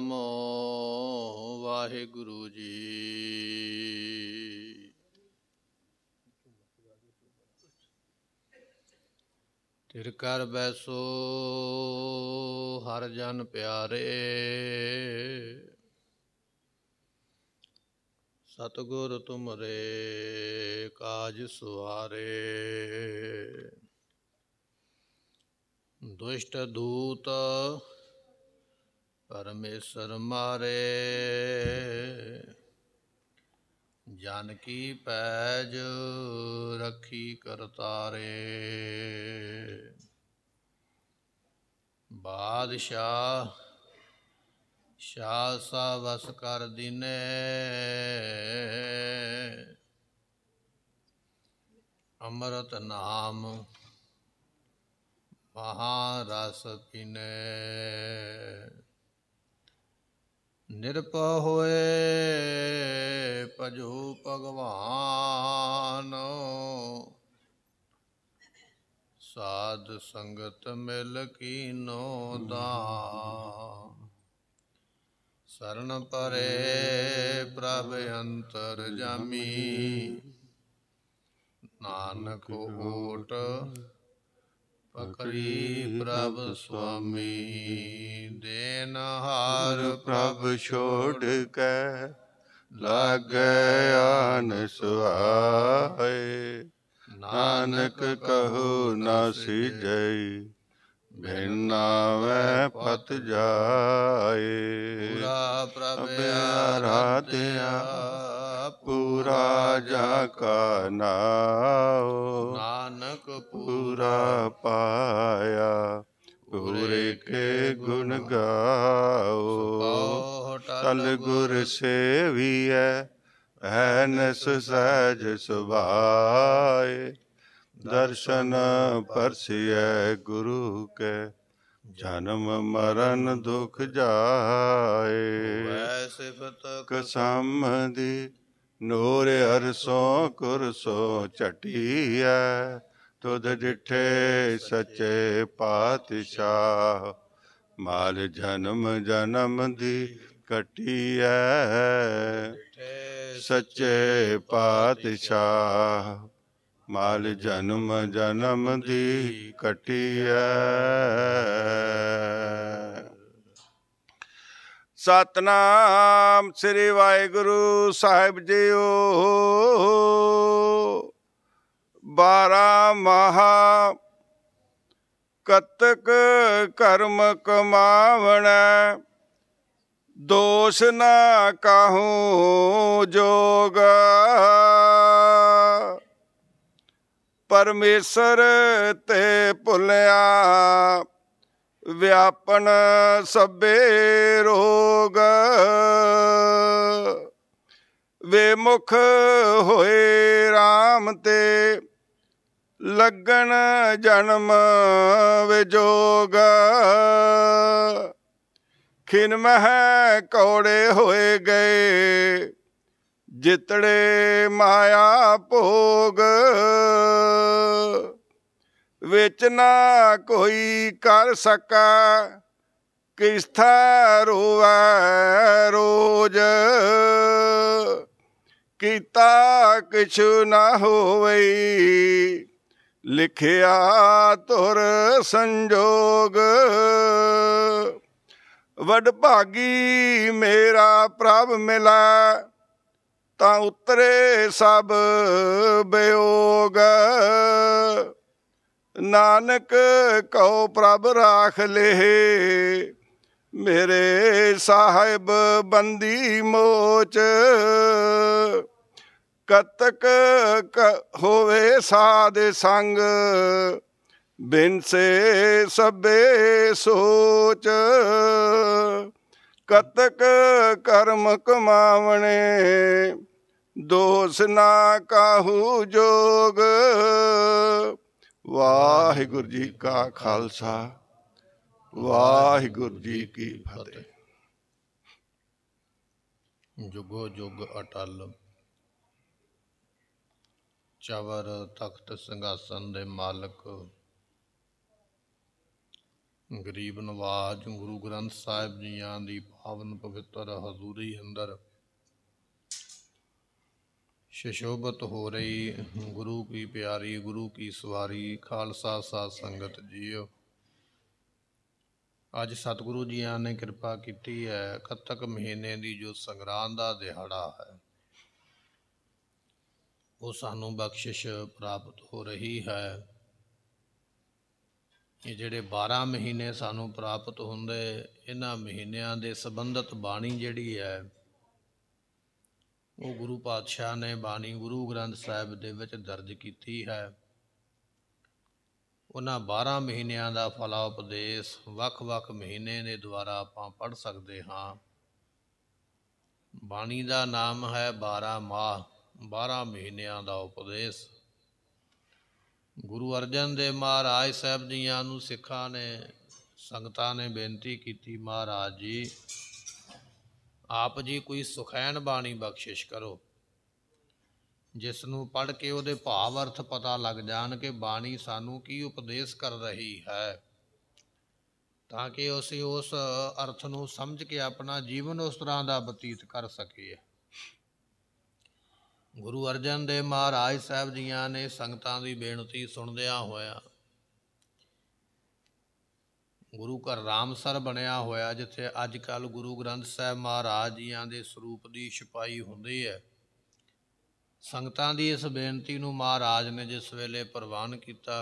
ਨਾਮੋ ਵਾਹਿਗੁਰੂ ਜੀ ਤਿਰ ਕਰ ਬੈਸੋ ਹਰ ਜਨ ਪਿਆਰੇ ਸਤਗੁਰ ਤੁਮਰੇ ਕਾਜ ਸੁਹਾਰੇ ਦੁਸ਼ਟ ਦੂਤ परमेश्वर मारे जानकी पैज रखी करतारे बादशाह शाह सा बस कर दिने अमृत नाम महारस पीने ਨਿਰਭਉ ਹੋਏ ਭਜੋ ਭਗਵਾਨ ਸਾਧ ਸੰਗਤ ਮਿਲ ਕੀਨੋ ਦਾ ਸਰਨ ਪਰੇ ਪ੍ਰਭ ਅੰਤਰ ਜਾਮੀ ਨਾਨਕ ਓਟ ਪਕਰੀ ਪ੍ਰਭ ਸੁਆਮੀ ਦੇਨ ਹਾਰ ਪ੍ਰਭ ਛੋੜ ਕੇ ਲਾਗੈ ਆਨ ਸੁਆਏ ਨਾਨਕ ਕਹੋ ਨਾ ਸਿਜੈ ਬਿਨਾਵੇ ਪਤ ਜਾਏ ਪੂਰਾ ਪ੍ਰਭ ਆਰਾਧਿਆ ਪੂਰਾ ਜਾ ਕਾ ਨਾਉ ਨਾਨਕ ਪੂਰਾ ਪਾਇਆ ਪੂਰੇ ਕੇ ਗੁਣ ਗਾਓ ਤਲ ਗੁਰ ਸੇਵੀਐ ਐਨਸ ਸਹਿਜ ਸੁਭਾਏ ਦਰਸ਼ਨ ਪਰਸਿਐ ਗੁਰੂ ਕੇ ਜਨਮ ਮਰਨ ਦੁਖ ਜਾਏ ਵੈ ਸਿਫਤ ਕਸਮ ਦੀ ਨੂਰ ਕਰ ਸੋ ਛਟੀਐ ਤੁਧ ਡਿਠੇ ਸਚੇ ਪਾਤਸ਼ਾਹ ਮਾਲ ਜਨਮ ਜਨਮ ਦੀ ਕਟੀਐ ਸਚੇ ਪਾਤਸ਼ਾਹ ਮਾਲ ਜਨਮ ਜਨਮ ਦੀ ਕਟੀਐ ਸਤਨਾਮ ਸ੍ਰੀ ਵਾਹਿਗੁਰੂ ਸਾਹਿਬ ਜੀਓ ਬਾਰਾ ਮਹਾ ਕਤਕ ਕਰਮ ਕਮਾਵਣਾ ਦੋਸ਼ ਨਾ ਕਾਹੂ ਜੋਗ ਪਰਮੇਸ਼ਰ ਤੇ ਭੁਲਿਆ ਵਿਆਪਨ ਸਭੇ ਰੋਗ ਵੇ ਮੁਖ ਹੋਏ RAM ਤੇ ਲੱਗਣ ਜਨਮ ਵਿਜੋਗ ਖਿਨ ਮਹਿ ਕੌੜੇ ਹੋਏ ਗਏ ਜਿਤੜੇ ਮਾਇਆ ਭੋਗ ਵਿੱਚ ਨਾ ਕੋਈ ਕਰ ਸਕਾ ਕਿਸਥਾ ਰੋਵੈ ਰੋਜ ਕੀਤਾ ਕਿਛ ਨਾ ਹੋਵੇ ਲਿਖਿਆ ਤੁਰ ਸੰਜੋਗ ਵੱਡ ਭਾਗੀ ਮੇਰਾ ਪ੍ਰਭ ਮਿਲਾ ਤਾਂ ਉਤਰੇ ਸਭ ਬਿਯੋਗ ਨਾਨਕ ਕਉ ਪ੍ਰਭ ਰਾਖ ਲੇ ਮੇਰੇ ਸਾਹਿਬ ਬੰਦੀ ਮੋਚ ਕਤਕ ਹੋਵੇ ਸਾਧ ਸੰਗ ਬਿਨ ਸੇ ਸੋਚ ਕਤਕ ਕਰਮ ਕਮਾਵਣੇ ਦੋਸ ਨਾ ਕਾਹੂ ਜੋਗ ਵਾਹਿਗੁਰੂ ਜੀ ਕਾ ਖਾਲਸਾ ਵਾਹਿਗੁਰੂ ਜੀ ਕੀ ਫਤਿਹ ਜੁਗੋ ਜੁਗ ਅਟਲ ਚਵਰ ਤਖਤ ਸੰਗਾਸਨ ਦੇ ਮਾਲਕ ਗਰੀਬ ਨਵਾਜ ਗੁਰੂ ਗ੍ਰੰਥ ਸਾਹਿਬ ਜੀਆਂ ਦੀ ਪਾਵਨ ਪਵਿੱਤਰ ਹਜ਼ੂਰੀ ਅੰਦਰ ਸ਼ਸ਼ੋਭਤ ਹੋ ਰਹੀ ਗੁਰੂ ਕੀ ਪਿਆਰੀ ਗੁਰੂ ਕੀ ਸਵਾਰੀ ਖਾਲਸਾ ਸਾਧ ਸੰਗਤ ਜੀਓ ਅੱਜ ਸਤਿਗੁਰੂ ਆਨ ਨੇ ਕਿਰਪਾ ਕੀਤੀ ਹੈ ਕੱਤਕ ਮਹੀਨੇ ਦੀ ਜੋ ਸੰਗਰਾਂਦ ਦਾ ਦਿਹਾੜਾ ਹੈ ਉਹ ਸਾਨੂੰ ਬਖਸ਼ਿਸ਼ ਪ੍ਰਾਪਤ ਹੋ ਰਹੀ ਹੈ ਇਹ ਜਿਹੜੇ 12 ਮਹੀਨੇ ਸਾਨੂੰ ਪ੍ਰਾਪਤ ਹੁੰਦੇ ਇਹਨਾਂ ਮਹੀਨਿਆਂ ਦੇ ਸੰਬੰਧਤ ਬਾਣੀ ਜਿਹੜੀ ਹੈ ਉਹ ਗੁਰੂ ਪਾਤਸ਼ਾਹ ਨੇ ਬਾਣੀ ਗੁਰੂ ਗ੍ਰੰਥ ਸਾਹਿਬ ਦੇ ਵਿੱਚ ਦਰਜ ਕੀਤੀ ਹੈ ਉਹਨਾਂ 12 ਮਹੀਨਿਆਂ ਦਾ ਫਲਾ ਉਪਦੇਸ਼ ਵੱਖ-ਵੱਖ ਮਹੀਨੇ ਦੇ ਦੁਆਰਾ ਆਪਾਂ ਪੜ ਸਕਦੇ ਹਾਂ ਬਾਣੀ ਦਾ ਨਾਮ ਹੈ 12 ਮਾਹ 12 ਮਹੀਨਿਆਂ ਦਾ ਉਪਦੇਸ਼ ਗੁਰੂ ਅਰਜਨ ਦੇਵ ਮਹਾਰਾਜ ਸਾਹਿਬ ਜੀਆਂ ਨੂੰ ਸਿੱਖਾਂ ਨੇ ਸੰਗਤਾਂ ਨੇ ਬੇਨਤੀ ਕੀਤੀ ਮਹਾਰਾਜ ਜੀ ਆਪ ਜੀ ਕੋਈ ਸੁਖੈਨ ਬਾਣੀ ਬਖਸ਼ਿਸ਼ ਕਰੋ ਜਿਸ ਨੂੰ ਪੜ੍ਹ ਕੇ ਉਹਦੇ ਭਾਵ ਅਰਥ ਪਤਾ ਲੱਗ ਜਾਣ ਕਿ ਬਾਣੀ ਸਾਨੂੰ ਕੀ ਉਪਦੇਸ਼ ਕਰ ਰਹੀ ਹੈ ਤਾਂ ਕਿ ਅਸੀਂ ਉਸ ਅਰਥ ਨੂੰ ਸਮਝ ਕੇ ਆਪਣਾ ਜੀਵਨ ਉਸ ਤਰ੍ਹਾਂ ਦਾ ਬਤੀਤ ਕਰ ਸਕੀਏ ਗੁਰੂ ਅਰਜਨ ਦੇਵ ਮਹਾਰਾਜ ਸਾਹਿਬ ਜੀਆਂ ਨੇ ਸੰਗਤਾਂ ਦੀ ਬੇਨਤੀ ਸੁਣਦਿਆਂ ਹੋਇਆ ਗੁਰੂ ਘਰ ਰਾਮਸਰ ਬਣਿਆ ਹੋਇਆ ਜਿੱਥੇ ਅੱਜ ਕੱਲ ਗੁਰੂ ਗ੍ਰੰਥ ਸਾਹਿਬ ਮਹਾਰਾਜ ਜੀਆਂ ਦੇ ਸਰੂਪ ਦੀ ਛਪਾਈ ਹੁੰਦੀ ਹੈ ਸੰਗਤਾਂ ਦੀ ਇਸ ਬੇਨਤੀ ਨੂੰ ਮਹਾਰਾਜ ਨੇ ਜਿਸ ਵੇਲੇ ਪ੍ਰਵਾਨ ਕੀਤਾ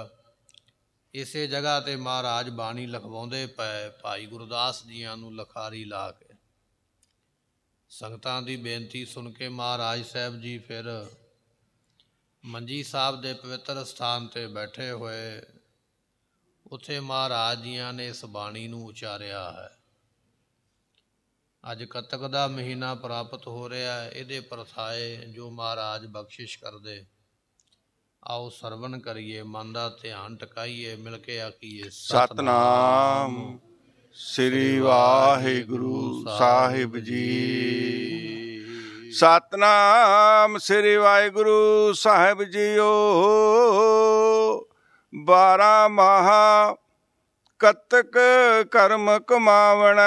ਇਸੇ ਜਗ੍ਹਾ ਤੇ ਮਹਾਰਾਜ ਬਾਣੀ ਲਖਵਾਉਂਦੇ ਪਏ ਭਾਈ ਗੁਰਦਾਸ ਜੀਆਂ ਨੂੰ ਲਖਾਰੀ ਲਾ ਕੇ ਸੰਗਤਾਂ ਦੀ ਬੇਨਤੀ ਸੁਣ ਕੇ ਮਹਾਰਾਜ ਸਾਹਿਬ ਜੀ ਫਿਰ ਮੰਜੀ ਸਾਹਿਬ ਦੇ ਪਵਿੱਤਰ ਸਥਾਨ ਤੇ ਬੈਠੇ ਹੋਏ ਉੱਥੇ ਮਹਾਰਾਜ ਜੀਆਂ ਨੇ ਇਸ ਬਾਣੀ ਨੂੰ ਉਚਾਰਿਆ ਹੈ ਅੱਜ ਕਤਕ ਦਾ ਮਹੀਨਾ ਪ੍ਰਾਪਤ ਹੋ ਰਿਹਾ ਹੈ ਇਹਦੇ ਪਰਥਾਏ ਜੋ ਮਹਾਰਾਜ ਬਖਸ਼ਿਸ਼ ਕਰਦੇ ਆਓ ਸਰਵਣ ਕਰੀਏ ਮਨ ਦਾ ਧਿਆਨ ਟਿਕਾਈਏ ਮਿਲ ਕੇ ਆਕੀਏ ਸਤਨਾਮ ਸ੍ਰੀ ਵਾਹਿਗੁਰੂ ਸਾਹਿਬ ਜੀ ਸਤਨਾਮ ਸ੍ਰੀ ਵਾਹਿਗੁਰੂ ਸਾਹਿਬ ਜੀਓ ਬਾਰਾ ਮਹਾ ਕਤਕ ਕਰਮ ਕਮਾਵਣਾ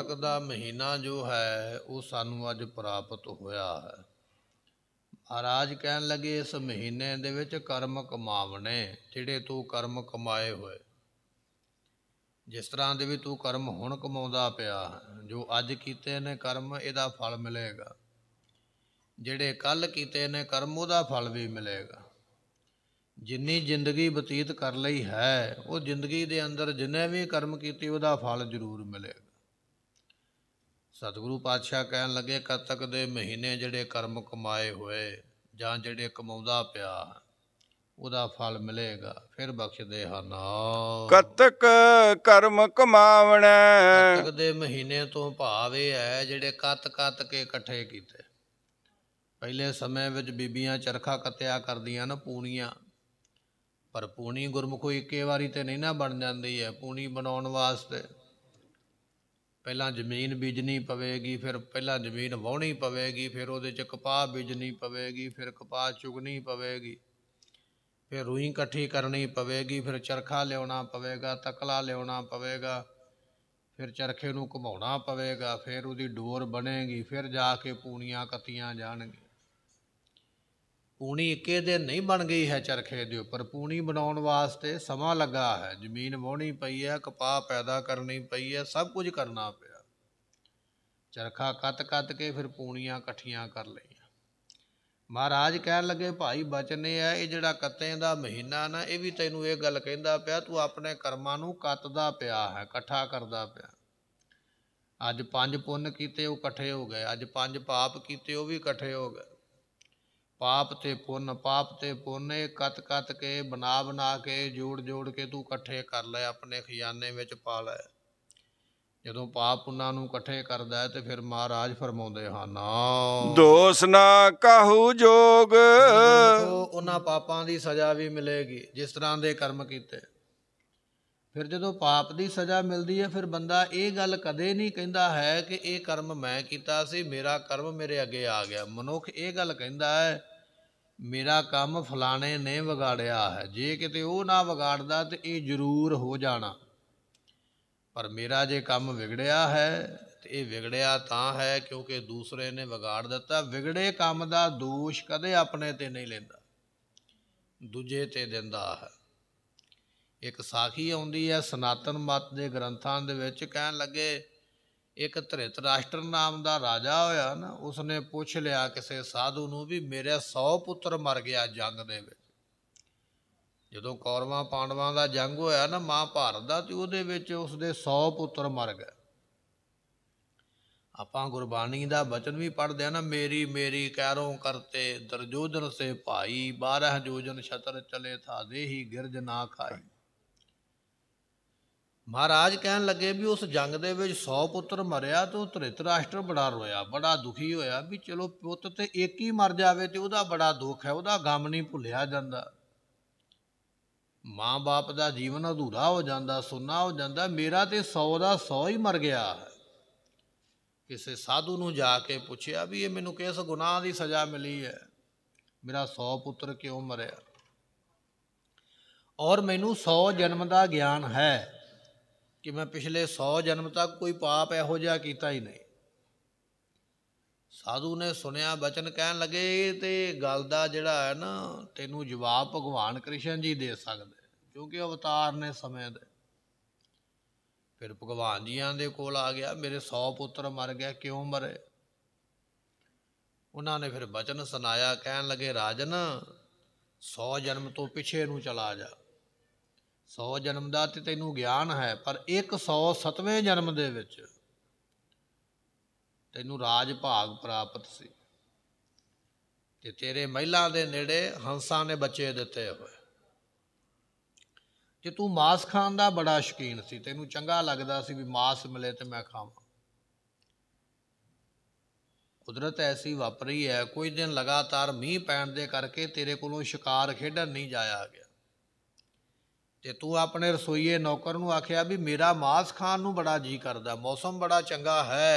ਕਤਕ ਦਾ ਮਹੀਨਾ ਜੋ ਹੈ ਉਹ ਸਾਨੂੰ ਅੱਜ ਪ੍ਰਾਪਤ ਹੋਇਆ ਹੈ ਮਹਾਰਾਜ ਕਹਿਣ ਲੱਗੇ ਇਸ ਮਹੀਨੇ ਦੇ ਵਿੱਚ ਕਰਮ ਕਮਾਵਣੇ ਜਿਹੜੇ ਤੂੰ ਕਰਮ ਕਮਾਏ ਹੋਏ ਜਿਸ ਤਰ੍ਹਾਂ ਦੇ ਵੀ ਤੂੰ ਕਰਮ ਹੁਣ ਕਮਾਉਂਦਾ ਪਿਆ ਜੋ ਅੱਜ ਕੀਤੇ ਨੇ ਕਰਮ ਇਹਦਾ ਫਲ ਮਿਲੇਗਾ ਜਿਹੜੇ ਕੱਲ ਕੀਤੇ ਨੇ ਕਰਮ ਉਹਦਾ ਫਲ ਵੀ ਮਿਲੇਗਾ ਜਿੰਨੀ ਜ਼ਿੰਦਗੀ ਬਤੀਤ ਕਰ ਲਈ ਹੈ ਉਹ ਜ਼ਿੰਦਗੀ ਦੇ ਅੰਦਰ ਜਿੰਨੇ ਵੀ ਕਰਮ ਕੀਤੇ ਉਹਦਾ ਫਲ ਜ਼ਰੂਰ ਮਿਲੇਗਾ ਸਤਿਗੁਰੂ ਪਾਤਸ਼ਾਹ ਕਹਿਣ ਲੱਗੇ ਕਤਕ ਦੇ ਮਹੀਨੇ ਜਿਹੜੇ ਕਰਮ ਕਮਾਏ ਹੋਏ ਜਾਂ ਜਿਹੜੇ ਕਮਾਉਂਦਾ ਪਿਆ ਉਹਦਾ ਫਲ ਮਿਲੇਗਾ ਫਿਰ ਬਖਸ਼ਦੇ ਹਨ ਕਤਕ ਕਰਮ ਕਮਾਵਣਾ ਕਤਕ ਦੇ ਮਹੀਨੇ ਤੋਂ ਭਾਵ ਇਹ ਹੈ ਜਿਹੜੇ ਕਤ ਕਤ ਕੇ ਇਕੱਠੇ ਕੀਤੇ ਪਹਿਲੇ ਸਮੇਂ ਵਿੱਚ ਬੀਬੀਆਂ ਚਰਖਾ ਕੱਤਿਆ ਕਰਦੀਆਂ ਨਾ ਪੂਣੀਆਂ ਪਰ ਪੂਣੀ ਗੁਰਮੁਖੋ ਇੱਕੇ ਵਾਰੀ ਤੇ ਨਹੀਂ ਨਾ ਬਣ ਜਾਂਦੀ ਹੈ ਪੂਣੀ ਬਣਾਉਣ ਵਾਸਤੇ ਪਹਿਲਾਂ ਜ਼ਮੀਨ ਬੀਜਣੀ ਪਵੇਗੀ ਫਿਰ ਪਹਿਲਾਂ ਜ਼ਮੀਨ ਵਾਹਣੀ ਪਵੇਗੀ ਫਿਰ ਉਹਦੇ ਚ ਕਪਾਹ ਬੀਜਣੀ ਪਵੇਗੀ ਫਿਰ ਕਪਾਹ ਚੁਗਣੀ ਪਵੇਗੀ ਫਿਰ ਰੂਈ ਇਕੱਠੀ ਕਰਨੀ ਪਵੇਗੀ ਫਿਰ ਚਰਖਾ ਲਿਆਉਣਾ ਪਵੇਗਾ ਤਕਲਾ ਲਿਆਉਣਾ ਪਵੇਗਾ ਫਿਰ ਚਰਖੇ ਨੂੰ ਘੁਮਾਉਣਾ ਪਵੇਗਾ ਫਿਰ ਉਹਦੀ ਡੋਰ ਬਣੇਗੀ ਫਿਰ ਜਾ ਕੇ ਪੂਣੀਆਂ ਕੱਤੀਆਂ ਜਾਣਗੀਆਂ ਪੂਣੀ ਇੱਕੇ ਦਿਨ ਨਹੀਂ ਬਣ ਗਈ ਹੈ ਚਰਖੇ ਦੇ ਉੱਪਰ ਪੂਣੀ ਬਣਾਉਣ ਵਾਸਤੇ ਸਮਾਂ ਲੱਗਾ ਹੈ ਜ਼ਮੀਨ ਵਾਹਣੀ ਪਈ ਹੈ ਕਪਾਹ ਪੈਦਾ ਕਰਨੀ ਪਈ ਹੈ ਸਭ ਕੁਝ ਕਰਨਾ ਪਿਆ ਚਰਖਾ ਕੱਤ-ਕੱਤ ਕੇ ਫਿਰ ਪੂਣੀਆਂ ਇਕੱਠੀਆਂ ਕਰ ਲਈਆਂ ਮਹਾਰਾਜ ਕਹਿਣ ਲੱਗੇ ਭਾਈ ਬਚਨ ਇਹ ਹੈ ਇਹ ਜਿਹੜਾ ਕੱਤੇ ਦਾ ਮਹੀਨਾ ਨਾ ਇਹ ਵੀ ਤੈਨੂੰ ਇਹ ਗੱਲ ਕਹਿੰਦਾ ਪਿਆ ਤੂੰ ਆਪਣੇ ਕਰਮਾਂ ਨੂੰ ਕੱਤਦਾ ਪਿਆ ਹੈ ਇਕੱਠਾ ਕਰਦਾ ਪਿਆ ਅੱਜ ਪੰਜ ਪੁੰਨ ਕੀਤੇ ਉਹ ਇਕੱਠੇ ਹੋ ਗਏ ਅੱਜ ਪੰਜ ਪਾਪ ਕੀਤੇ ਉਹ ਵੀ ਇਕੱਠੇ ਹੋ ਗਏ ਪਾਪ ਤੇ ਪੁੰਨ ਪਾਪ ਤੇ ਇਹ ਕਤ ਕਤ ਕੇ ਬਣਾ ਬਣਾ ਕੇ ਜੋੜ ਜੋੜ ਕੇ ਤੂੰ ਇਕੱਠੇ ਕਰ ਲੈ ਆਪਣੇ ਖਜ਼ਾਨੇ ਵਿੱਚ ਪਾ ਲੈ ਜਦੋਂ ਪਾਪ ਪੁੰਨਾਂ ਨੂੰ ਇਕੱਠੇ ਕਰਦਾ ਤੇ ਫਿਰ ਮਹਾਰਾਜ ਫਰਮਾਉਂਦੇ ਹਨ ਦੋਸ ਨਾ ਕਹੂ ਜੋਗ ਉਹਨਾਂ ਪਾਪਾਂ ਦੀ ਸਜ਼ਾ ਵੀ ਮਿਲੇਗੀ ਜਿਸ ਤਰ੍ਹਾਂ ਦੇ ਕਰਮ ਕੀਤੇ ਫਿਰ ਜਦੋਂ ਪਾਪ ਦੀ ਸਜ਼ਾ ਮਿਲਦੀ ਹੈ ਫਿਰ ਬੰਦਾ ਇਹ ਗੱਲ ਕਦੇ ਨਹੀਂ ਕਹਿੰਦਾ ਹੈ ਕਿ ਇਹ ਕਰਮ ਮੈਂ ਕੀਤਾ ਸੀ ਮੇਰਾ ਕਰਮ ਮੇਰੇ ਅੱਗੇ ਆ ਗਿਆ ਮਨੁੱਖ ਇਹ ਗੱਲ ਕਹਿੰਦਾ ਹੈ ਮੇਰਾ ਕੰਮ ਫਲਾਣੇ ਨੇ ਵਿਗਾੜਿਆ ਹੈ ਜੇ ਕਿਤੇ ਉਹ ਨਾ ਵਿਗਾੜਦਾ ਤੇ ਇਹ ਜ਼ਰੂਰ ਹੋ ਜਾਣਾ ਪਰ ਮੇਰਾ ਜੇ ਕੰਮ ਵਿਗੜਿਆ ਹੈ ਤੇ ਇਹ ਵਿਗੜਿਆ ਤਾਂ ਹੈ ਕਿਉਂਕਿ ਦੂਸਰੇ ਨੇ ਵਿਗਾੜ ਦਿੱਤਾ ਵਿਗੜੇ ਕੰਮ ਦਾ ਦੋਸ਼ ਕਦੇ ਆਪਣੇ ਤੇ ਨਹੀਂ ਲੈਂਦਾ ਦੂਜੇ ਤੇ ਦਿੰਦਾ ਹੈ ਇੱਕ ਸਾਖੀ ਆਉਂਦੀ ਹੈ ਸਨਾਤਨ ਮਤ ਦੇ ਗ੍ਰੰਥਾਂ ਦੇ ਵਿੱਚ ਕਹਿਣ ਲੱਗੇ ਇੱਕ ਧ੍ਰਿਤ ਰਾਸ਼ਟਰ ਨਾਮ ਦਾ ਰਾਜਾ ਹੋਇਆ ਨਾ ਉਸਨੇ ਪੁੱਛ ਲਿਆ ਕਿਸੇ ਸਾਧੂ ਨੂੰ ਵੀ ਮੇਰੇ 100 ਪੁੱਤਰ ਮਰ ਗਿਆ ਜੰਗ ਦੇ ਵਿੱਚ ਜਦੋਂ ਕੌਰਵਾਂ ਪਾਂਡਵਾਂ ਦਾ ਜੰਗ ਹੋਇਆ ਨਾ ਮਹਾਭਾਰਤ ਦਾ ਤੇ ਉਹਦੇ ਵਿੱਚ ਉਸਦੇ 100 ਪੁੱਤਰ ਮਰ ਗਏ ਆਪਾਂ ਗੁਰਬਾਣੀ ਦਾ ਬਚਨ ਵੀ ਪੜਦੇ ਆ ਨਾ ਮੇਰੀ ਮੇਰੀ ਕਹਿਰੋਂ ਕਰਤੇ ਦਰਜੋਦਨ ਸੇ ਭਾਈ 12 ਜੋਜਨ ਛਤਰ ਚਲੇ ਥਾ ਦੇਹੀ ਗਿਰਜ ਨਾ ਖਾਈ ਮਹਾਰਾਜ ਕਹਿਣ ਲੱਗੇ ਵੀ ਉਸ ਜੰਗ ਦੇ ਵਿੱਚ 100 ਪੁੱਤਰ ਮਰਿਆ ਤੇ ਉਹ ਧ੍ਰਿਤਰਾਸ਼ਟਰ ਬੜਾ ਰੋਇਆ ਬੜਾ ਦੁਖੀ ਹੋਇਆ ਵੀ ਚਲੋ ਪੁੱਤ ਤੇ ਇੱਕ ਹੀ ਮਰ ਜਾਵੇ ਤੇ ਉਹਦਾ ਬੜਾ ਦੁੱਖ ਹੈ ਉਹਦਾ ਗਮ ਨਹੀਂ ਭੁੱਲਿਆ ਜਾਂਦਾ ਮਾਂ-ਬਾਪ ਦਾ ਜੀਵਨ ਅਧੂਰਾ ਹੋ ਜਾਂਦਾ ਸੁੰਨਾ ਹੋ ਜਾਂਦਾ ਮੇਰਾ ਤੇ 100 ਦਾ 100 ਹੀ ਮਰ ਗਿਆ ਕਿਸੇ ਸਾਧੂ ਨੂੰ ਜਾ ਕੇ ਪੁੱਛਿਆ ਵੀ ਇਹ ਮੈਨੂੰ ਕਿਸ ਗੁਨਾਹ ਦੀ ਸਜ਼ਾ ਮਿਲੀ ਹੈ ਮੇਰਾ 100 ਪੁੱਤਰ ਕਿਉਂ ਮਰਿਆ ਔਰ ਮੈਨੂੰ 100 ਜਨਮ ਦਾ ਗਿਆਨ ਹੈ ਕਿ ਮੈਂ ਪਿਛਲੇ 100 ਜਨਮ ਤੱਕ ਕੋਈ ਪਾਪ ਇਹੋ ਜਿਹਾ ਕੀਤਾ ਹੀ ਨਹੀਂ ਸਾਧੂ ਨੇ ਸੁਣਿਆ ਬਚਨ ਕਹਿਣ ਲੱਗੇ ਤੇ ਗੱਲ ਦਾ ਜਿਹੜਾ ਹੈ ਨਾ ਤੈਨੂੰ ਜਵਾਬ ਭਗਵਾਨ ਕ੍ਰਿਸ਼ਨ ਜੀ ਦੇ ਸਕਦੇ ਕਿਉਂਕਿ ਅਵਤਾਰ ਨੇ ਸਮੇਂ ਦੇ ਫਿਰ ਭਗਵਾਨ ਜੀਆਂ ਦੇ ਕੋਲ ਆ ਗਿਆ ਮੇਰੇ 100 ਪੁੱਤਰ ਮਰ ਗਿਆ ਕਿਉਂ ਮਰੇ ਉਹਨਾਂ ਨੇ ਫਿਰ ਬਚਨ ਸੁਨਾਇਆ ਕਹਿਣ ਲੱਗੇ ਰਾਜਨ 100 ਜਨਮ ਤੋਂ ਪਿਛੇ ਨੂੰ ਚਲਾ ਜਾ 100 ਜਨਮ ਦਾ ਤੇ ਤੈਨੂੰ ਗਿਆਨ ਹੈ ਪਰ 107ਵੇਂ ਜਨਮ ਦੇ ਵਿੱਚ ਤੈਨੂੰ ਰਾਜ ਭਾਗ ਪ੍ਰਾਪਤ ਸੀ ਤੇ ਤੇਰੇ ਮਹਿਲਾ ਦੇ ਨੇੜੇ ਹੰਸਾਂ ਨੇ ਬੱਚੇ ਦਿੱਤੇ ਹੋਏ ਤੇ ਤੂੰ ਮਾਸ ਖਾਣ ਦਾ ਬੜਾ ਸ਼ਕੀਨ ਸੀ ਤੈਨੂੰ ਚੰਗਾ ਲੱਗਦਾ ਸੀ ਵੀ ਮਾਸ ਮਿਲੇ ਤੇ ਮੈਂ ਖਾਵਾਂ ਕੁਦਰਤ ਐਸੀ ਵਾਪਰੀ ਹੈ ਕੋਈ ਦਿਨ ਲਗਾਤਾਰ ਮੀਂਹ ਪੈਣ ਦੇ ਕਰਕੇ ਤੇਰੇ ਕੋਲੋਂ ਸ਼ਿਕਾਰ ਖੇਡਣ ਨਹੀਂ ਜਾਇਆ ਗਿਆ ਤੇ ਤੂੰ ਆਪਣੇ ਰਸੋਈਏ ਨੌਕਰ ਨੂੰ ਆਖਿਆ ਵੀ ਮੇਰਾ ਮਾਸ ਖਾਣ ਨੂੰ ਬੜਾ ਜੀ ਕਰਦਾ ਮੌਸਮ ਬੜਾ ਚੰਗਾ ਹੈ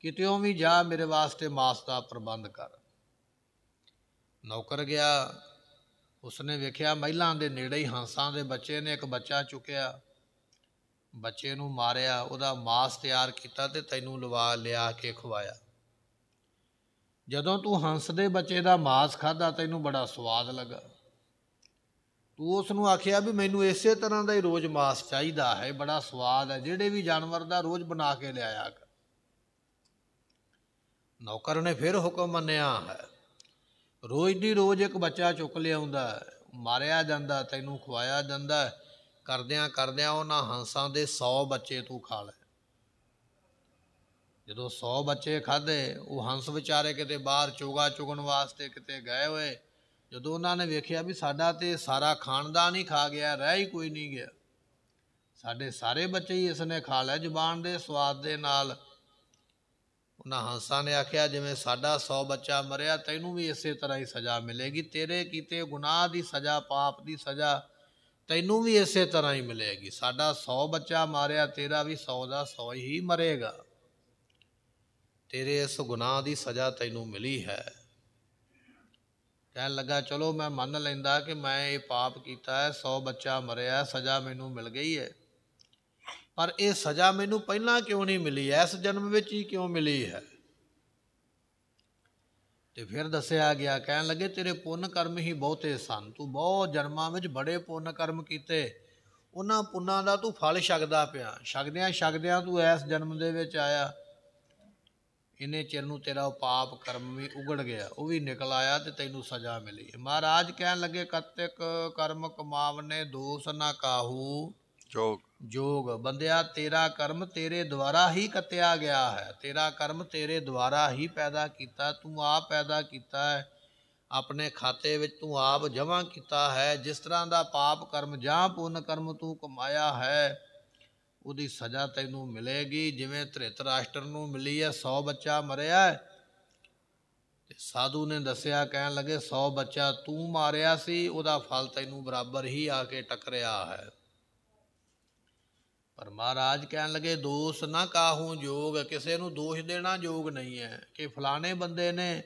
ਕਿਤੇੋਂ ਵੀ ਜਾ ਮੇਰੇ ਵਾਸਤੇ ਮਾਸ ਦਾ ਪ੍ਰਬੰਧ ਕਰ ਨੌਕਰ ਗਿਆ ਉਸਨੇ ਵੇਖਿਆ ਮਹਿਲਾਂ ਦੇ ਨੇੜੇ ਹੀ ਹਾਂਸਾਂ ਦੇ ਬੱਚੇ ਨੇ ਇੱਕ ਬੱਚਾ ਚੁੱਕਿਆ ਬੱਚੇ ਨੂੰ ਮਾਰਿਆ ਉਹਦਾ ਮਾਸ ਤਿਆਰ ਕੀਤਾ ਤੇ ਤੈਨੂੰ ਲਵਾ ਲਿਆ ਕੇ ਖਵਾਇਆ ਜਦੋਂ ਤੂੰ ਹੰਸ ਦੇ ਬੱਚੇ ਦਾ ਮਾਸ ਖਾਦਾ ਤੈਨੂੰ ਬੜਾ ਸਵਾਦ ਲੱਗਾ ਤੂੰ ਉਸ ਨੂੰ ਆਖਿਆ ਵੀ ਮੈਨੂੰ ਇਸੇ ਤਰ੍ਹਾਂ ਦਾ ਹੀ ਰੋਜ਼ ਮਾਸ ਚਾਹੀਦਾ ਹੈ ਬੜਾ ਸਵਾਦ ਹੈ ਜਿਹੜੇ ਵੀ ਜਾਨਵਰ ਦਾ ਰੋਜ਼ ਬਣਾ ਕੇ ਲਿਆਇਆ ਕਰ ਨੌਕਰ ਨੇ ਫਿਰ ਹੁਕਮ ਮੰਨਿਆ ਹੈ ਰੋਜ਼ ਦੀ ਰੋਜ਼ ਇੱਕ ਬੱਚਾ ਚੁੱਕ ਲਿਆਉਂਦਾ ਮਾਰਿਆ ਜਾਂਦਾ ਤੈਨੂੰ ਖਵਾਇਆ ਜਾਂਦਾ ਕਰਦਿਆਂ ਕਰਦਿਆਂ ਉਹਨਾਂ ਹੰਸਾਂ ਦੇ 100 ਬੱਚੇ ਤੂੰ ਖਾ ਲੈ ਜਦੋਂ 100 ਬੱਚੇ ਖਾਦੇ ਉਹ ਹੰਸ ਵਿਚਾਰੇ ਕਿਤੇ ਬਾਹਰ ਚੋਗਾ ਚੁਗਣ ਵਾਸਤੇ ਕਿਤੇ ਗਏ ਹੋਏ ਜਦੋਂ ਉਹਨਾਂ ਨੇ ਵੇਖਿਆ ਵੀ ਸਾਡਾ ਤੇ ਸਾਰਾ ਖਾਨਦਾਨ ਹੀ ਖਾ ਗਿਆ ਰਹਿ ਹੀ ਕੋਈ ਨਹੀਂ ਗਿਆ ਸਾਡੇ ਸਾਰੇ ਬੱਚੇ ਹੀ ਇਸ ਨੇ ਖਾ ਲਿਆ ਜ਼ੁਬਾਨ ਦੇ ਸਵਾਦ ਦੇ ਨਾਲ ਉਹਨਾਂ ਹੰਸਾਂ ਨੇ ਆਖਿਆ ਜਿਵੇਂ ਸਾਡਾ 100 ਬੱਚਾ ਮਰਿਆ ਤੈਨੂੰ ਵੀ ਇਸੇ ਤਰ੍ਹਾਂ ਹੀ ਸਜ਼ਾ ਮਿਲੇਗੀ ਤੇਰੇ ਕੀਤੇ ਗੁਨਾਹ ਦੀ ਸਜ਼ਾ ਪਾਪ ਦੀ ਸਜ਼ਾ ਤੈਨੂੰ ਵੀ ਇਸੇ ਤਰ੍ਹਾਂ ਹੀ ਮਿਲੇਗੀ ਸਾਡਾ 100 ਬੱਚਾ ਮਾਰਿਆ ਤੇਰਾ ਵੀ 100 ਦਾ 100 ਹੀ ਮਰੇਗਾ ਤੇਰੇ ਇਸ ਗੁਨਾਹ ਦੀ ਸਜ਼ਾ ਤੈਨੂੰ ਮਿਲੀ ਹੈ ਕਹਿਣ ਲੱਗਾ ਚਲੋ ਮੈਂ ਮੰਨ ਲੈਂਦਾ ਕਿ ਮੈਂ ਇਹ ਪਾਪ ਕੀਤਾ ਹੈ 100 ਬੱਚਾ ਮਰਿਆ ਸਜ਼ਾ ਮੈਨੂੰ ਮਿਲ ਗਈ ਹੈ ਪਰ ਇਹ ਸਜ਼ਾ ਮੈਨੂੰ ਪਹਿਲਾਂ ਕਿਉਂ ਨਹੀਂ ਮਿਲੀ ਇਸ ਜਨਮ ਵਿੱਚ ਹੀ ਕਿਉਂ ਮਿਲੀ ਹੈ ਤੇ ਫਿਰ ਦੱਸਿਆ ਗਿਆ ਕਹਿਣ ਲੱਗੇ ਤੇਰੇ ਪੁੰਨ ਕਰਮ ਹੀ ਬਹੁਤੇ ਸਨ ਤੂੰ ਬਹੁਤ ਜਨਮਾਂ ਵਿੱਚ ਬੜੇ ਪੁੰਨ ਕਰਮ ਕੀਤੇ ਉਹਨਾਂ ਪੁੰਨਾਂ ਦਾ ਤੂੰ ਫਲ ਛਕਦਾ ਪਿਆ ਛਕਦਿਆਂ ਛਕਦਿਆਂ ਤੂੰ ਇਸ ਜਨਮ ਦੇ ਵਿੱਚ ਆਇਆ ਇਨੇ ਚਿਰ ਨੂੰ ਤੇਰਾ ਉਹ ਪਾਪ ਕਰਮ ਵੀ ਉਗੜ ਗਿਆ ਉਹ ਵੀ ਨਿਕਲ ਆਇਆ ਤੇ ਤੈਨੂੰ ਸਜ਼ਾ ਮਿਲੀ ਮਹਾਰਾਜ ਕਹਿਣ ਲੱਗੇ ਕਤਿਕ ਕਰਮ ਕਮਾਵਨੇ ਦੋਸ ਨਾ ਕਾਹੂ ਜੋਗ ਜੋਗ ਬੰਦਿਆ ਤੇਰਾ ਕਰਮ ਤੇਰੇ ਦੁਆਰਾ ਹੀ ਕਤਿਆ ਗਿਆ ਹੈ ਤੇਰਾ ਕਰਮ ਤੇਰੇ ਦੁਆਰਾ ਹੀ ਪੈਦਾ ਕੀਤਾ ਤੂੰ ਆਪ ਪੈਦਾ ਕੀਤਾ ਹੈ ਆਪਣੇ ਖਾਤੇ ਵਿੱਚ ਤੂੰ ਆਪ ਜਮਾ ਕੀਤਾ ਹੈ ਜਿਸ ਤਰ੍ਹਾਂ ਦਾ ਪਾਪ ਕਰਮ ਜਾਂ ਪੁੰਨ ਕਰਮ ਤੂੰ ਕਮਾਇਆ ਹੈ ਉਹਦੀ ਸਜ਼ਾ ਤੈਨੂੰ ਮਿਲੇਗੀ ਜਿਵੇਂ ਧ੍ਰਿਤਰਾਸ਼ਟਰ ਨੂੰ ਮਿਲੀ ਹੈ 100 ਬੱਚਾ ਮਰਿਆ ਹੈ ਤੇ ਸਾਧੂ ਨੇ ਦੱਸਿਆ ਕਹਿਣ ਲੱਗੇ 100 ਬੱਚਾ ਤੂੰ ਮਾਰਿਆ ਸੀ ਉਹਦਾ ਫਲ ਤੈਨੂੰ ਬਰਾਬਰ ਹੀ ਆ ਕੇ ਟਕਰਿਆ ਹੈ ਪਰ ਮਹਾਰਾਜ ਕਹਿਣ ਲੱਗੇ ਦੋਸ਼ ਨਾ ਕਾਹੂ ਜੋਗ ਕਿਸੇ ਨੂੰ ਦੋਸ਼ ਦੇਣਾ ਜੋਗ ਨਹੀਂ ਹੈ ਕਿ ਫਲਾਣੇ ਬੰਦੇ ਨੇ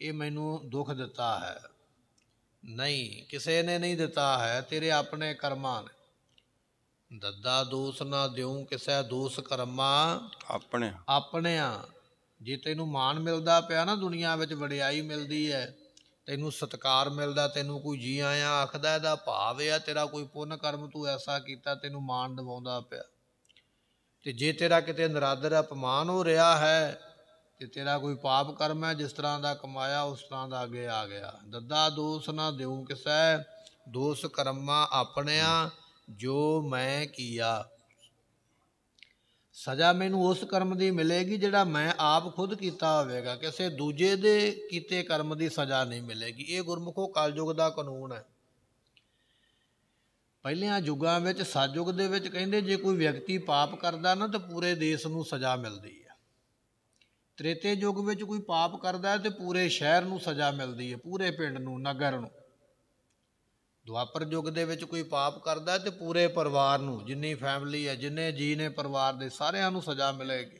ਇਹ ਮੈਨੂੰ ਦੁੱਖ ਦਿੱਤਾ ਹੈ ਨਹੀਂ ਕਿਸੇ ਨੇ ਨਹੀਂ ਦਿੱਤਾ ਹੈ ਤੇਰੇ ਆਪਣੇ ਕਰਮਾਂ ਨੇ ਦੱਦਾ ਦੋਸ ਨਾ ਦਿਉ ਕਿਸੈ ਦੋਸ ਕਰਮਾ ਆਪਣੇ ਆਪਣਿਆ ਜੇ ਤੈਨੂੰ ਮਾਣ ਮਿਲਦਾ ਪਿਆ ਨਾ ਦੁਨੀਆ ਵਿੱਚ ਵਡਿਆਈ ਮਿਲਦੀ ਹੈ ਤੈਨੂੰ ਸਤਕਾਰ ਮਿਲਦਾ ਤੈਨੂੰ ਕੋਈ ਜੀ ਆਇਆ ਆਖਦਾ ਇਹਦਾ ਭਾਵ ਆ ਤੇਰਾ ਕੋਈ ਪੁੰਨ ਕਰਮ ਤੂੰ ਐਸਾ ਕੀਤਾ ਤੈਨੂੰ ਮਾਣ ਦਿਵਾਉਂਦਾ ਪਿਆ ਤੇ ਜੇ ਤੇਰਾ ਕਿਤੇ ਨਰਾਦਰ ਅਪਮਾਨ ਹੋ ਰਿਹਾ ਹੈ ਤੇ ਤੇਰਾ ਕੋਈ ਪਾਪ ਕਰਮ ਹੈ ਜਿਸ ਤਰ੍ਹਾਂ ਦਾ ਕਮਾਇਆ ਉਸ ਤਰ੍ਹਾਂ ਦਾ ਅੱਗੇ ਆ ਗਿਆ ਦੱਦਾ ਦੋਸ ਨਾ ਦਿਉ ਕਿਸੈ ਦੋਸ ਕਰਮਾ ਆਪਣਿਆ ਜੋ ਮੈਂ ਕੀਆ ਸਜ਼ਾ ਮੈਨੂੰ ਉਸ ਕਰਮ ਦੀ ਮਿਲੇਗੀ ਜਿਹੜਾ ਮੈਂ ਆਪ ਖੁਦ ਕੀਤਾ ਹੋਵੇਗਾ ਕਿਸੇ ਦੂਜੇ ਦੇ ਕੀਤੇ ਕਰਮ ਦੀ ਸਜ਼ਾ ਨਹੀਂ ਮਿਲੇਗੀ ਇਹ ਗੁਰਮੁਖੋ ਕਲਯੁਗ ਦਾ ਕਾਨੂੰਨ ਹੈ ਪਹਿਲਿਆਂ ਯੁੱਗਾਂ ਵਿੱਚ ਸਾਜੁਗ ਦੇ ਵਿੱਚ ਕਹਿੰਦੇ ਜੇ ਕੋਈ ਵਿਅਕਤੀ ਪਾਪ ਕਰਦਾ ਨਾ ਤਾਂ ਪੂਰੇ ਦੇਸ਼ ਨੂੰ ਸਜ਼ਾ ਮਿਲਦੀ ਹੈ ਤ੍ਰੇਤੇ ਯੁੱਗ ਵਿੱਚ ਕੋਈ ਪਾਪ ਕਰਦਾ ਤੇ ਪੂਰੇ ਸ਼ਹਿਰ ਨੂੰ ਸਜ਼ਾ ਮਿਲਦੀ ਹੈ ਪੂਰੇ ਪਿੰਡ ਨੂੰ ਨਗਰ ਨੂੰ ਦੁਆਪਰ ਯੁੱਗ ਦੇ ਵਿੱਚ ਕੋਈ ਪਾਪ ਕਰਦਾ ਤੇ ਪੂਰੇ ਪਰਿਵਾਰ ਨੂੰ ਜਿੰਨੀ ਫੈਮਿਲੀ ਹੈ ਜਿੰਨੇ ਜੀ ਨੇ ਪਰਿਵਾਰ ਦੇ ਸਾਰਿਆਂ ਨੂੰ ਸਜ਼ਾ ਮਿਲੇਗੀ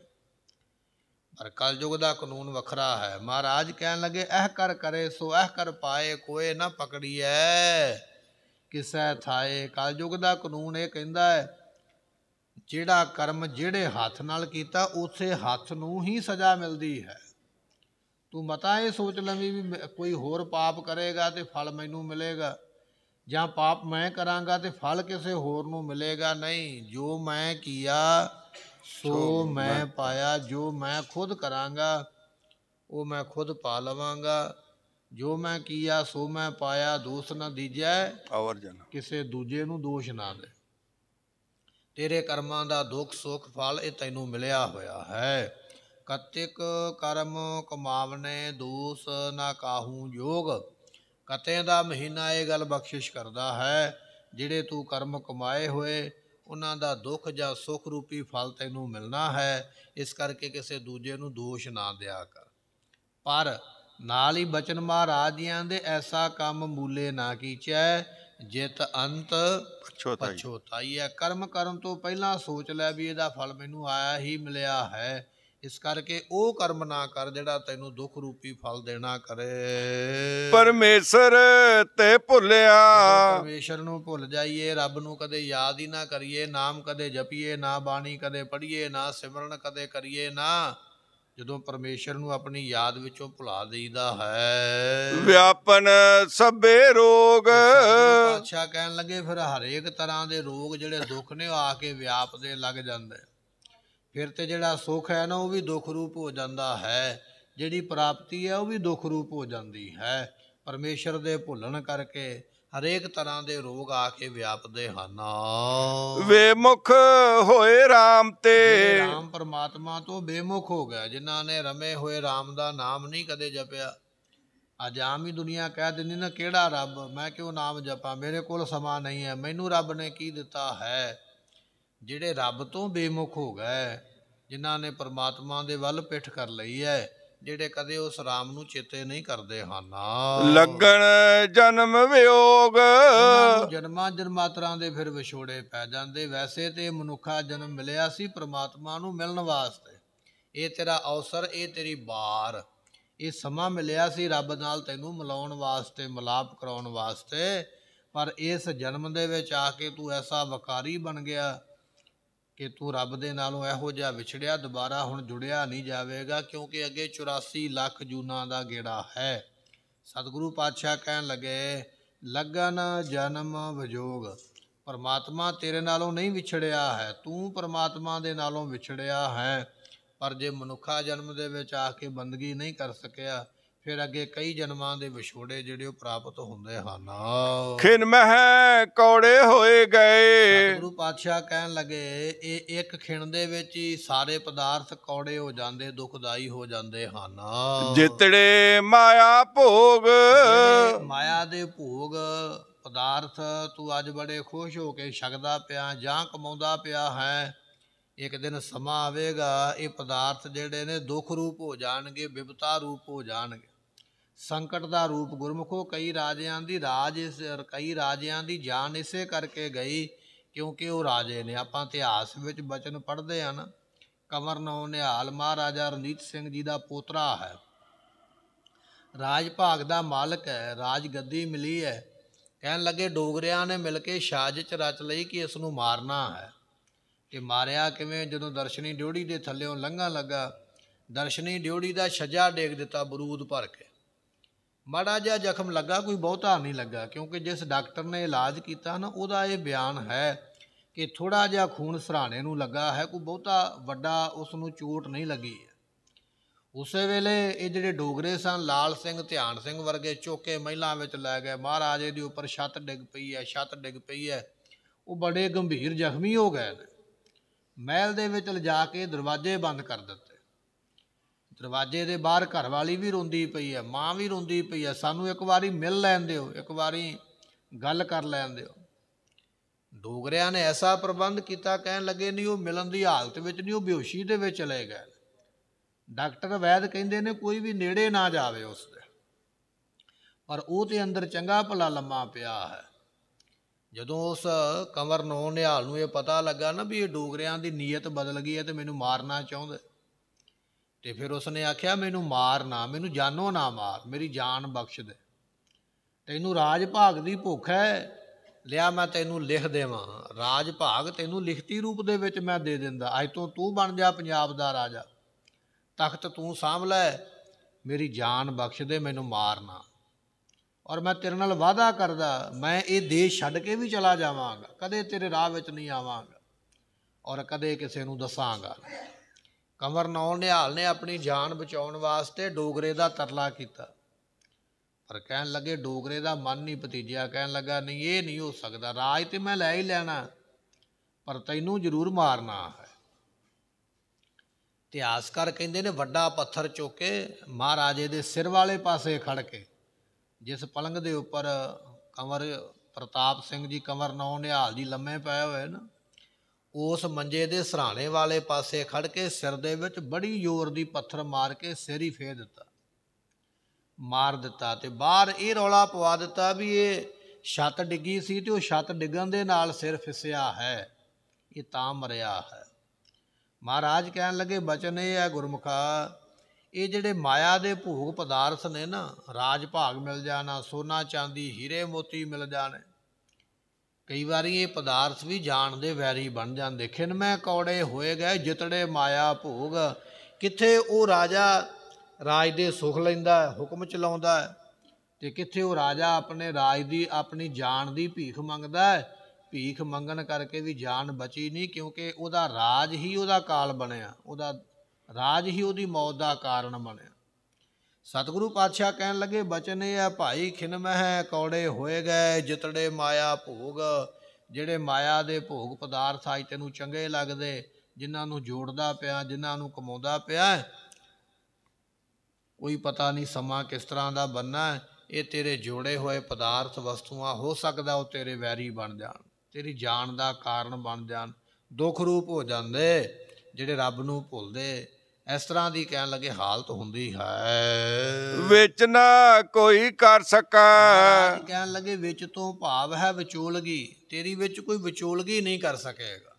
ਪਰ ਕਲ ਯੁੱਗ ਦਾ ਕਾਨੂੰਨ ਵੱਖਰਾ ਹੈ ਮਹਾਰਾਜ ਕਹਿਣ ਲੱਗੇ ਇਹ ਕਰ ਕਰੇ ਸੋ ਇਹ ਕਰ ਪਾਏ ਕੋਏ ਨਾ ਪਕੜੀਐ ਕਿਸੈ ਥਾਏ ਕਲ ਯੁੱਗ ਦਾ ਕਾਨੂੰਨ ਇਹ ਕਹਿੰਦਾ ਹੈ ਜਿਹੜਾ ਕਰਮ ਜਿਹੜੇ ਹੱਥ ਨਾਲ ਕੀਤਾ ਉਸੇ ਹੱਥ ਨੂੰ ਹੀ ਸਜ਼ਾ ਮਿਲਦੀ ਹੈ ਤੂੰ ਮਤਾ ਇਹ ਸੋਚ ਲਵੀਂ ਵੀ ਕੋਈ ਹੋਰ ਪਾਪ ਕਰੇਗਾ ਤੇ ਫਲ ਮੈਨੂੰ ਮਿਲੇਗਾ ਜਾਂ ਪਾਪ ਮੈਂ ਕਰਾਂਗਾ ਤੇ ਫਲ ਕਿਸੇ ਹੋਰ ਨੂੰ ਮਿਲੇਗਾ ਨਹੀਂ ਜੋ ਮੈਂ ਕੀਆ ਸੋ ਮੈਂ ਪਾਇਆ ਜੋ ਮੈਂ ਖੁਦ ਕਰਾਂਗਾ ਉਹ ਮੈਂ ਖੁਦ ਪਾ ਲਵਾਂਗਾ ਜੋ ਮੈਂ ਕੀਆ ਸੋ ਮੈਂ ਪਾਇਆ ਦੋਸ ਨਾ ਦੀਜੈ ਔਰ ਜਨ ਕਿਸੇ ਦੂਜੇ ਨੂੰ ਦੋਸ਼ ਨਾ ਦੇ ਤੇਰੇ ਕਰਮਾਂ ਦਾ ਦੁੱਖ ਸੁੱਖ ਫਲ ਇਹ ਤੈਨੂੰ ਮਿਲਿਆ ਹੋਇਆ ਹੈ ਕਤਿਕ ਕਰਮ ਕਮਾਵਨੇ ਦੋਸ ਨਾ ਕਾਹੂ ਯੋਗ ਕਤੇ ਦਾ ਮਹੀਨਾ ਇਹ ਗੱਲ ਬਖਸ਼ਿਸ਼ ਕਰਦਾ ਹੈ ਜਿਹੜੇ ਤੂੰ ਕਰਮ ਕਮਾਏ ਹੋਏ ਉਹਨਾਂ ਦਾ ਦੁੱਖ ਜਾਂ ਸੁਖ ਰੂਪੀ ਫਲ ਤੈਨੂੰ ਮਿਲਣਾ ਹੈ ਇਸ ਕਰਕੇ ਕਿਸੇ ਦੂਜੇ ਨੂੰ ਦੋਸ਼ ਨਾ ਦਿਆ ਕਰ ਪਰ ਨਾਲ ਹੀ ਬਚਨ ਮਹਾਰਾਜ ਜੀਆਂ ਦੇ ਐਸਾ ਕੰਮ ਮੂਲੇ ਨਾ ਕੀਚੈ ਜਿਤ ਅੰਤ ਪਛੋਤਾਈ ਪਛੋਤਾਈ ਹੈ ਕਰਮ ਕਰਨ ਤੋਂ ਪਹਿਲਾਂ ਸੋਚ ਲੈ ਵੀ ਇਹਦਾ ਫਲ ਮੈਨੂੰ ਆਇਆ ਹੀ ਮਿਲਿਆ ਹੈ ਇਸ ਕਰਕੇ ਉਹ ਕਰਮ ਨਾ ਕਰ ਜਿਹੜਾ ਤੈਨੂੰ ਦੁੱਖ ਰੂਪੀ ਫਲ ਦੇਣਾ ਕਰੇ ਪਰਮੇਸ਼ਰ ਤੇ ਭੁੱਲਿਆ ਪਰਮੇਸ਼ਰ ਨੂੰ ਭੁੱਲ ਜਾਈਏ ਰੱਬ ਨੂੰ ਕਦੇ ਯਾਦ ਹੀ ਨਾ ਕਰੀਏ ਨਾਮ ਕਦੇ ਜਪੀਏ ਨਾ ਬਾਣੀ ਕਦੇ ਪੜ੍ਹੀਏ ਨਾ ਸਿਮਰਨ ਕਦੇ ਕਰੀਏ ਨਾ ਜਦੋਂ ਪਰਮੇਸ਼ਰ ਨੂੰ ਆਪਣੀ ਯਾਦ ਵਿੱਚੋਂ ਭੁਲਾ ਦੇਈਦਾ ਹੈ ਵਿਆਪਨ ਸਭੇ ਰੋਗ ਅੱਛਾ ਕਹਿਣ ਲੱਗੇ ਫਿਰ ਹਰੇਕ ਤਰ੍ਹਾਂ ਦੇ ਰੋਗ ਜਿਹੜੇ ਦੁੱਖ ਨੇ ਆ ਕੇ ਵਿਆਪਦੇ ਲੱਗ ਜਾਂਦੇ ਫਿਰ ਤੇ ਜਿਹੜਾ ਸੁਖ ਹੈ ਨਾ ਉਹ ਵੀ ਦੁੱਖ ਰੂਪ ਹੋ ਜਾਂਦਾ ਹੈ ਜਿਹੜੀ ਪ੍ਰਾਪਤੀ ਹੈ ਉਹ ਵੀ ਦੁੱਖ ਰੂਪ ਹੋ ਜਾਂਦੀ ਹੈ ਪਰਮੇਸ਼ਰ ਦੇ ਭੁੱਲਣ ਕਰਕੇ ਹਰੇਕ ਤਰ੍ਹਾਂ ਦੇ ਰੋਗ ਆ ਕੇ ਵਿਆਪਦੇ ਹਨ ਵੇ ਮੁਖ ਹੋਏ RAM ਤੇ RAM ਪਰਮਾਤਮਾ ਤੋਂ ਬੇਮੁਖ ਹੋ ਗਿਆ ਜਿਨ੍ਹਾਂ ਨੇ ਰਮੇ ਹੋਏ RAM ਦਾ ਨਾਮ ਨਹੀਂ ਕਦੇ ਜਪਿਆ ਅੱਜ ਆਮ ਹੀ ਦੁਨੀਆ ਕਹਿ ਦਿੰਦੀ ਨਾ ਕਿਹੜਾ ਰੱਬ ਮੈਂ ਕਿਉਂ ਨਾਮ ਜਪਾਂ ਮੇਰੇ ਕੋਲ ਸਮਾਂ ਨਹੀਂ ਹੈ ਮੈਨੂੰ ਰੱਬ ਨੇ ਕੀ ਦਿੱਤਾ ਹੈ ਜਿਹੜੇ ਰੱਬ ਤੋਂ ਬੇਮੁਖ ਹੋ ਗਏ ਜਿਨ੍ਹਾਂ ਨੇ ਪਰਮਾਤਮਾ ਦੇ ਵੱਲ ਪਿੱਠ ਕਰ ਲਈ ਹੈ ਜਿਹੜੇ ਕਦੇ ਉਸ ਰਾਮ ਨੂੰ ਚੇਤੇ ਨਹੀਂ ਕਰਦੇ ਹਨ ਲੱਗਣ ਜਨਮ ਵਿਯੋਗ ਜਨਮਾਂ ਜਨਮਾਤਰਾਂ ਦੇ ਫਿਰ ਵਿਛੋੜੇ ਪੈ ਜਾਂਦੇ ਵੈਸੇ ਤੇ ਮਨੁੱਖਾ ਜਨਮ ਮਿਲਿਆ ਸੀ ਪਰਮਾਤਮਾ ਨੂੰ ਮਿਲਣ ਵਾਸਤੇ ਇਹ ਤੇਰਾ ਅਵਸਰ ਇਹ ਤੇਰੀ ਬਾਰ ਇਹ ਸਮਾਂ ਮਿਲਿਆ ਸੀ ਰੱਬ ਨਾਲ ਤੈਨੂੰ ਮਿਲਾਉਣ ਵਾਸਤੇ ਮਲਾਪ ਕਰਾਉਣ ਵਾਸਤੇ ਪਰ ਇਸ ਜਨਮ ਦੇ ਵਿੱਚ ਆ ਕੇ ਤੂੰ ਐਸਾ ਵਕਾਰੀ ਬਣ ਗਿਆ ਕਿ ਤੂੰ ਰੱਬ ਦੇ ਨਾਲੋਂ ਇਹੋ ਜਿਹਾ ਵਿਛੜਿਆ ਦੁਬਾਰਾ ਹੁਣ ਜੁੜਿਆ ਨਹੀਂ ਜਾਵੇਗਾ ਕਿਉਂਕਿ ਅੱਗੇ 84 ਲੱਖ ਜੂਨਾ ਦਾ ਗੇੜਾ ਹੈ ਸਤਿਗੁਰੂ ਪਾਤਸ਼ਾਹ ਕਹਿਣ ਲੱਗੇ ਲਗਨ ਜਨਮ ਵਿਜੋਗ ਪਰਮਾਤਮਾ ਤੇਰੇ ਨਾਲੋਂ ਨਹੀਂ ਵਿਛੜਿਆ ਹੈ ਤੂੰ ਪਰਮਾਤਮਾ ਦੇ ਨਾਲੋਂ ਵਿਛੜਿਆ ਹੈ ਪਰ ਜੇ ਮਨੁੱਖਾ ਜਨਮ ਦੇ ਵਿੱਚ ਆ ਕੇ ਬੰਦਗੀ ਨਹੀਂ ਕਰ ਸਕਿਆ ਫਿਰ ਅੱਗੇ ਕਈ ਜਨਮਾਂ ਦੇ ਵਿਛੋੜੇ ਜਿਹੜੇ ਉਹ ਪ੍ਰਾਪਤ ਹੁੰਦੇ ਹਨ ਖਿਨ ਮਹਿ ਕੌੜੇ ਹੋਏ ਗਏ ਗੁਰੂ ਪਾਤਸ਼ਾਹ ਕਹਿਣ ਲੱਗੇ ਇਹ ਇੱਕ ਖਿਨ ਦੇ ਵਿੱਚ ਹੀ ਸਾਰੇ ਪਦਾਰਥ ਕੌੜੇ ਹੋ ਜਾਂਦੇ ਦੁਖਦਾਈ ਹੋ ਜਾਂਦੇ ਹਨ ਜਿਤੜੇ ਮਾਇਆ ਭੋਗ ਮਾਇਆ ਦੇ ਭੋਗ ਪਦਾਰਥ ਤੂੰ ਅੱਜ ਬੜੇ ਖੁਸ਼ ਹੋ ਕੇ ਛਕਦਾ ਪਿਆ ਜਾਂ ਕਮਾਉਂਦਾ ਪਿਆ ਹੈ ਇੱਕ ਦਿਨ ਸਮਾਂ ਆਵੇਗਾ ਇਹ ਪਦਾਰਥ ਜਿਹੜੇ ਨੇ ਦੁੱਖ ਰੂਪ ਹੋ ਜਾਣਗੇ ਵਿਪਤਾ ਰੂਪ ਹੋ ਜਾਣਗੇ ਸੰਕਟ ਦਾ ਰੂਪ ਗੁਰਮੁਖੋ ਕਈ ਰਾਜਿਆਂ ਦੀ ਰਾਜ ਇਸ ਕਈ ਰਾਜਿਆਂ ਦੀ ਜਾਨ ਇਸੇ ਕਰਕੇ ਗਈ ਕਿਉਂਕਿ ਉਹ ਰਾਜੇ ਨੇ ਆਪਾਂ ਇਤਿਹਾਸ ਵਿੱਚ ਬਚਨ ਪੜ੍ਹਦੇ ਆ ਨਾ ਕਮਰ ਨੌ ਨਿਹਾਲ ਮਹਾਰਾਜਾ ਰਣਜੀਤ ਸਿੰਘ ਜੀ ਦਾ ਪੋਤਰਾ ਹੈ ਰਾਜ ਭਾਗ ਦਾ ਮਾਲਕ ਹੈ ਰਾਜ ਗੱਦੀ ਮਿਲੀ ਹੈ ਕਹਿਣ ਲੱਗੇ ਡੋਗਰਿਆਂ ਨੇ ਮਿਲ ਕੇ ਸਾਜ਼ਿਸ਼ ਰਚ ਲਈ ਕਿ ਇਸ ਨੂੰ ਮਾਰਨਾ ਹੈ ਕਿ ਮਾਰਿਆ ਕਿਵੇਂ ਜਦੋਂ ਦਰਸ਼ਨੀ ਡਿਉੜੀ ਦੇ ਥੱਲੇੋਂ ਲੰਘਾ ਲੱਗਾ ਦਰਸ਼ਨੀ ਡਿਉੜੀ ਦਾ ਛੱਜਾ ਡੇਗ ਦਿੱਤਾ ਬਰੂਦ ਭਰ ਕੇ ਮਾੜਾ ਜਿਹਾ ਜ਼ਖਮ ਲੱਗਾ ਕੋਈ ਬਹੁਤਾ ਨਹੀਂ ਲੱਗਾ ਕਿਉਂਕਿ ਜਿਸ ਡਾਕਟਰ ਨੇ ਇਲਾਜ ਕੀਤਾ ਨਾ ਉਹਦਾ ਇਹ ਬਿਆਨ ਹੈ ਕਿ ਥੋੜਾ ਜਿਹਾ ਖੂਨ ਸਰਾਣੇ ਨੂੰ ਲੱਗਾ ਹੈ ਕੋਈ ਬਹੁਤਾ ਵੱਡਾ ਉਸ ਨੂੰ ਚੋਟ ਨਹੀਂ ਲੱਗੀ ਉਸੇ ਵੇਲੇ ਇਹ ਜਿਹੜੇ ਡੋਗਰੇ ਸਨ ਲਾਲ ਸਿੰਘ ਧਿਆਨ ਸਿੰਘ ਵਰਗੇ ਚੋਕੇ ਮਹਿਲਾ ਵਿੱਚ ਲੈ ਗਏ ਮਹਾਰਾਜੇ ਦੇ ਉੱਪਰ ਛੱਤ ਡਿੱਗ ਪਈ ਹੈ ਛੱਤ ਡਿੱਗ ਪਈ ਹੈ ਉਹ ਬੜੇ ਗੰਭੀਰ ਜ਼ਖਮੀ ਹੋ ਗਏ ਮਹਿਲ ਦੇ ਵਿੱਚ ਲਿਜਾ ਕੇ ਦਰਵਾਜ਼ੇ ਬੰਦ ਕਰ ਦਿੱਤੇ ਦਰਵਾਜ਼ੇ ਦੇ ਬਾਹਰ ਘਰ ਵਾਲੀ ਵੀ ਰੋਂਦੀ ਪਈ ਹੈ ਮਾਂ ਵੀ ਰੋਂਦੀ ਪਈ ਹੈ ਸਾਨੂੰ ਇੱਕ ਵਾਰੀ ਮਿਲ ਲੈਣ ਦਿਓ ਇੱਕ ਵਾਰੀ ਗੱਲ ਕਰ ਲੈਣ ਦਿਓ ਡੋਗਰਿਆਂ ਨੇ ਐਸਾ ਪ੍ਰਬੰਧ ਕੀਤਾ ਕਹਿਣ ਲੱਗੇ ਨਹੀਂ ਉਹ ਮਿਲਣ ਦੀ ਹਾਲਤ ਵਿੱਚ ਨਹੀਂ ਉਹ ਬੇਹੋਸ਼ੀ ਦੇ ਵਿੱਚ ਚਲੇ ਗਏ ਡਾਕਟਰ ਵੈਦ ਕਹਿੰਦੇ ਨੇ ਕੋਈ ਵੀ ਨੇੜੇ ਨਾ ਜਾਵੇ ਉਸ ਦੇ ਪਰ ਉਹ ਤੇ ਅੰਦਰ ਚੰਗਾ ਭਲਾ ਲੰਮਾ ਪਿਆ ਹੈ ਜਦੋਂ ਉਸ ਕਮਰ ਨੋ ਨਿਹਾਲ ਨੂੰ ਇਹ ਪਤਾ ਲੱਗਾ ਨਾ ਵੀ ਇਹ ਡੋਗਰਿਆਂ ਦੀ ਨੀਅਤ ਬਦਲ ਗਈ ਹੈ ਤੇ ਮੈਨੂੰ ਮਾਰਨਾ ਚਾਹੁੰਦੇ ਤੇ ਫਿਰ ਉਸਨੇ ਆਖਿਆ ਮੈਨੂੰ ਮਾਰ ਨਾ ਮੈਨੂੰ ਜਾਨੋ ਨਾ ਮਾਰ ਮੇਰੀ ਜਾਨ ਬਖਸ਼ ਦੇ ਤੈਨੂੰ ਰਾਜ ਭਾਗ ਦੀ ਭੁੱਖ ਹੈ ਲਿਆ ਮੈਂ ਤੈਨੂੰ ਲਿਖ ਦੇਵਾਂ ਰਾਜ ਭਾਗ ਤੈਨੂੰ ਲਿਖਤੀ ਰੂਪ ਦੇ ਵਿੱਚ ਮੈਂ ਦੇ ਦਿੰਦਾ ਅੱਜ ਤੋਂ ਤੂੰ ਬਣ ਜਾ ਪੰਜਾਬ ਦਾ ਰਾਜਾ ਤਖਤ ਤੂੰ ਸਾਂਭ ਲੈ ਮੇਰੀ ਜਾਨ ਬਖਸ਼ ਦੇ ਮੈਨੂੰ ਮਾਰ ਨਾ ਔਰ ਮੈਂ ਤੇਰੇ ਨਾਲ ਵਾਅਦਾ ਕਰਦਾ ਮੈਂ ਇਹ ਦੇਸ਼ ਛੱਡ ਕੇ ਵੀ ਚਲਾ ਜਾਵਾਂਗਾ ਕਦੇ ਤੇਰੇ ਰਾਹ ਵਿੱਚ ਨਹੀਂ ਆਵਾਂਗਾ ਔਰ ਕਦੇ ਕਿਸੇ ਨੂੰ ਦੱਸਾਂਗਾ ਕੰਵਰ ਨੌ ਨਿਹਾਲ ਨੇ ਆਪਣੀ ਜਾਨ ਬਚਾਉਣ ਵਾਸਤੇ ਡੋਗਰੇ ਦਾ ਤਰਲਾ ਕੀਤਾ ਪਰ ਕਹਿਣ ਲੱਗੇ ਡੋਗਰੇ ਦਾ ਮਨ ਨਹੀਂ ਭਤੀਜਿਆ ਕਹਿਣ ਲੱਗਾ ਨਹੀਂ ਇਹ ਨਹੀਂ ਹੋ ਸਕਦਾ ਰਾਜ ਤੇ ਮੈਂ ਲੈ ਹੀ ਲੈਣਾ ਪਰ ਤੈਨੂੰ ਜ਼ਰੂਰ ਮਾਰਨਾ ਹੈ ਇਤਿਹਾਸਕਾਰ ਕਹਿੰਦੇ ਨੇ ਵੱਡਾ ਪੱਥਰ ਚੁੱਕ ਕੇ ਮਹਾਰਾਜੇ ਦੇ ਸਿਰ ਵਾਲੇ ਪਾਸੇ ਖੜ ਕੇ ਜਿਸ ਪਲੰਗ ਦੇ ਉੱਪਰ ਕੰਵਰ ਪ੍ਰਤਾਪ ਸਿੰਘ ਜੀ ਕੰਵਰ ਨੌ ਨਿਹਾਲ ਜੀ ਲੰਮੇ ਪਏ ਹੋਏ ਨਾ ਉਸ ਮੰਜੇ ਦੇ ਸਰਾਣੇ ਵਾਲੇ ਪਾਸੇ ਖੜ ਕੇ ਸਿਰ ਦੇ ਵਿੱਚ ਬੜੀ ਜ਼ੋਰ ਦੀ ਪੱਥਰ ਮਾਰ ਕੇ ਸਿਰ ਹੀ ਫੇਰ ਦਿੱਤਾ ਮਾਰ ਦਿੱਤਾ ਤੇ ਬਾਹਰ ਇਹ ਰੌਲਾ ਪਵਾ ਦਿੱਤਾ ਵੀ ਇਹ ਛੱਤ ਡਿੱਗੀ ਸੀ ਤੇ ਉਹ ਛੱਤ ਡਿੱਗਣ ਦੇ ਨਾਲ ਸਿਰ ਫਿਸਿਆ ਹੈ ਇਹ ਤਾਂ ਮਰਿਆ ਹੈ ਮਹਾਰਾਜ ਕਹਿਣ ਲੱਗੇ ਬਚਨ ਇਹ ਹੈ ਗੁਰਮੁਖਾ ਇਹ ਜਿਹੜੇ ਮਾਇਆ ਦੇ ਭੋਗ ਪਦਾਰਥ ਨੇ ਨਾ ਰਾਜ ਭਾਗ ਮਿਲ ਜਾਣਾ ਸੋਨਾ ਚਾਂਦੀ ਹੀਰੇ ਮੋਤੀ ਮਿਲ ਜਾਣੇ ਕਈ ਵਾਰੀ ਇਹ ਪਦਾਰਥ ਵੀ ਜਾਣ ਦੇ ਵੈਰੀ ਬਣ ਜਾਂਦੇ ਮੈਂ ਕੌੜੇ ਹੋਏ ਗਏ ਜਿਤੜੇ ਮਾਇਆ ਭੋਗ ਕਿੱਥੇ ਉਹ ਰਾਜਾ ਰਾਜ ਦੇ ਸੁਖ ਲੈਂਦਾ ਹੁਕਮ ਚਲਾਉਂਦਾ ਤੇ ਕਿੱਥੇ ਉਹ ਰਾਜਾ ਆਪਣੇ ਰਾਜ ਦੀ ਆਪਣੀ ਜਾਨ ਦੀ ਭੀਖ ਮੰਗਦਾ ਹੈ ਭੀਖ ਮੰਗਣ ਕਰਕੇ ਵੀ ਜਾਨ ਬਚੀ ਨਹੀਂ ਕਿਉਂਕਿ ਉਹਦਾ ਰਾਜ ਹੀ ਉਹਦਾ ਕਾਲ ਬਣਿਆ ਉਹਦਾ ਰਾਜ ਹੀ ਉਹਦੀ ਮੌਤ ਦਾ ਕਾਰਨ ਬਣਿਆ ਸਤਿਗੁਰੂ ਪਾਤਸ਼ਾਹ ਕਹਿਣ ਲੱਗੇ ਬਚਨ ਇਹ ਹੈ ਭਾਈ ਖਿਨਮਹਿ ਕੌੜੇ ਹੋਏ ਗਏ ਜਿਤੜੇ ਮਾਇਆ ਭੋਗ ਜਿਹੜੇ ਮਾਇਆ ਦੇ ਭੋਗ ਪਦਾਰਥ ਅੱਜ ਤੈਨੂੰ ਚੰਗੇ ਲੱਗਦੇ ਜਿਨ੍ਹਾਂ ਨੂੰ ਜੋੜਦਾ ਪਿਆ ਜਿਨ੍ਹਾਂ ਨੂੰ ਕਮਾਉਂਦਾ ਪਿਆ ਕੋਈ ਪਤਾ ਨਹੀਂ ਸਮਾਂ ਕਿਸ ਤਰ੍ਹਾਂ ਦਾ ਬੰਨਾ ਇਹ ਤੇਰੇ ਜੋੜੇ ਹੋਏ ਪਦਾਰਥ ਵਸਤੂਆਂ ਹੋ ਸਕਦਾ ਉਹ ਤੇਰੇ ਵੈਰੀ ਬਣ ਜਾਣ ਤੇਰੀ ਜਾਣ ਦਾ ਕਾਰਨ ਬਣ ਜਾਣ ਦੁੱਖ ਰੂਪ ਹੋ ਜਾਂਦੇ ਜਿਹੜੇ ਰੱਬ ਨੂੰ ਭੁੱਲਦੇ ਇਸ ਤਰ੍ਹਾਂ ਦੀ ਕਹਿਣ ਲੱਗੇ ਹਾਲਤ ਹੁੰਦੀ ਹੈ ਵਿੱਚ ਨਾ ਕੋਈ ਕਰ ਸਕਾ ਕਹਿਣ ਲੱਗੇ ਵਿੱਚ ਤੋਂ ਭਾਵ ਹੈ ਵਿਚੋਲਗੀ ਤੇਰੀ ਵਿੱਚ ਕੋਈ ਵਿਚੋਲਗੀ ਨਹੀਂ ਕਰ ਸਕੇਗਾ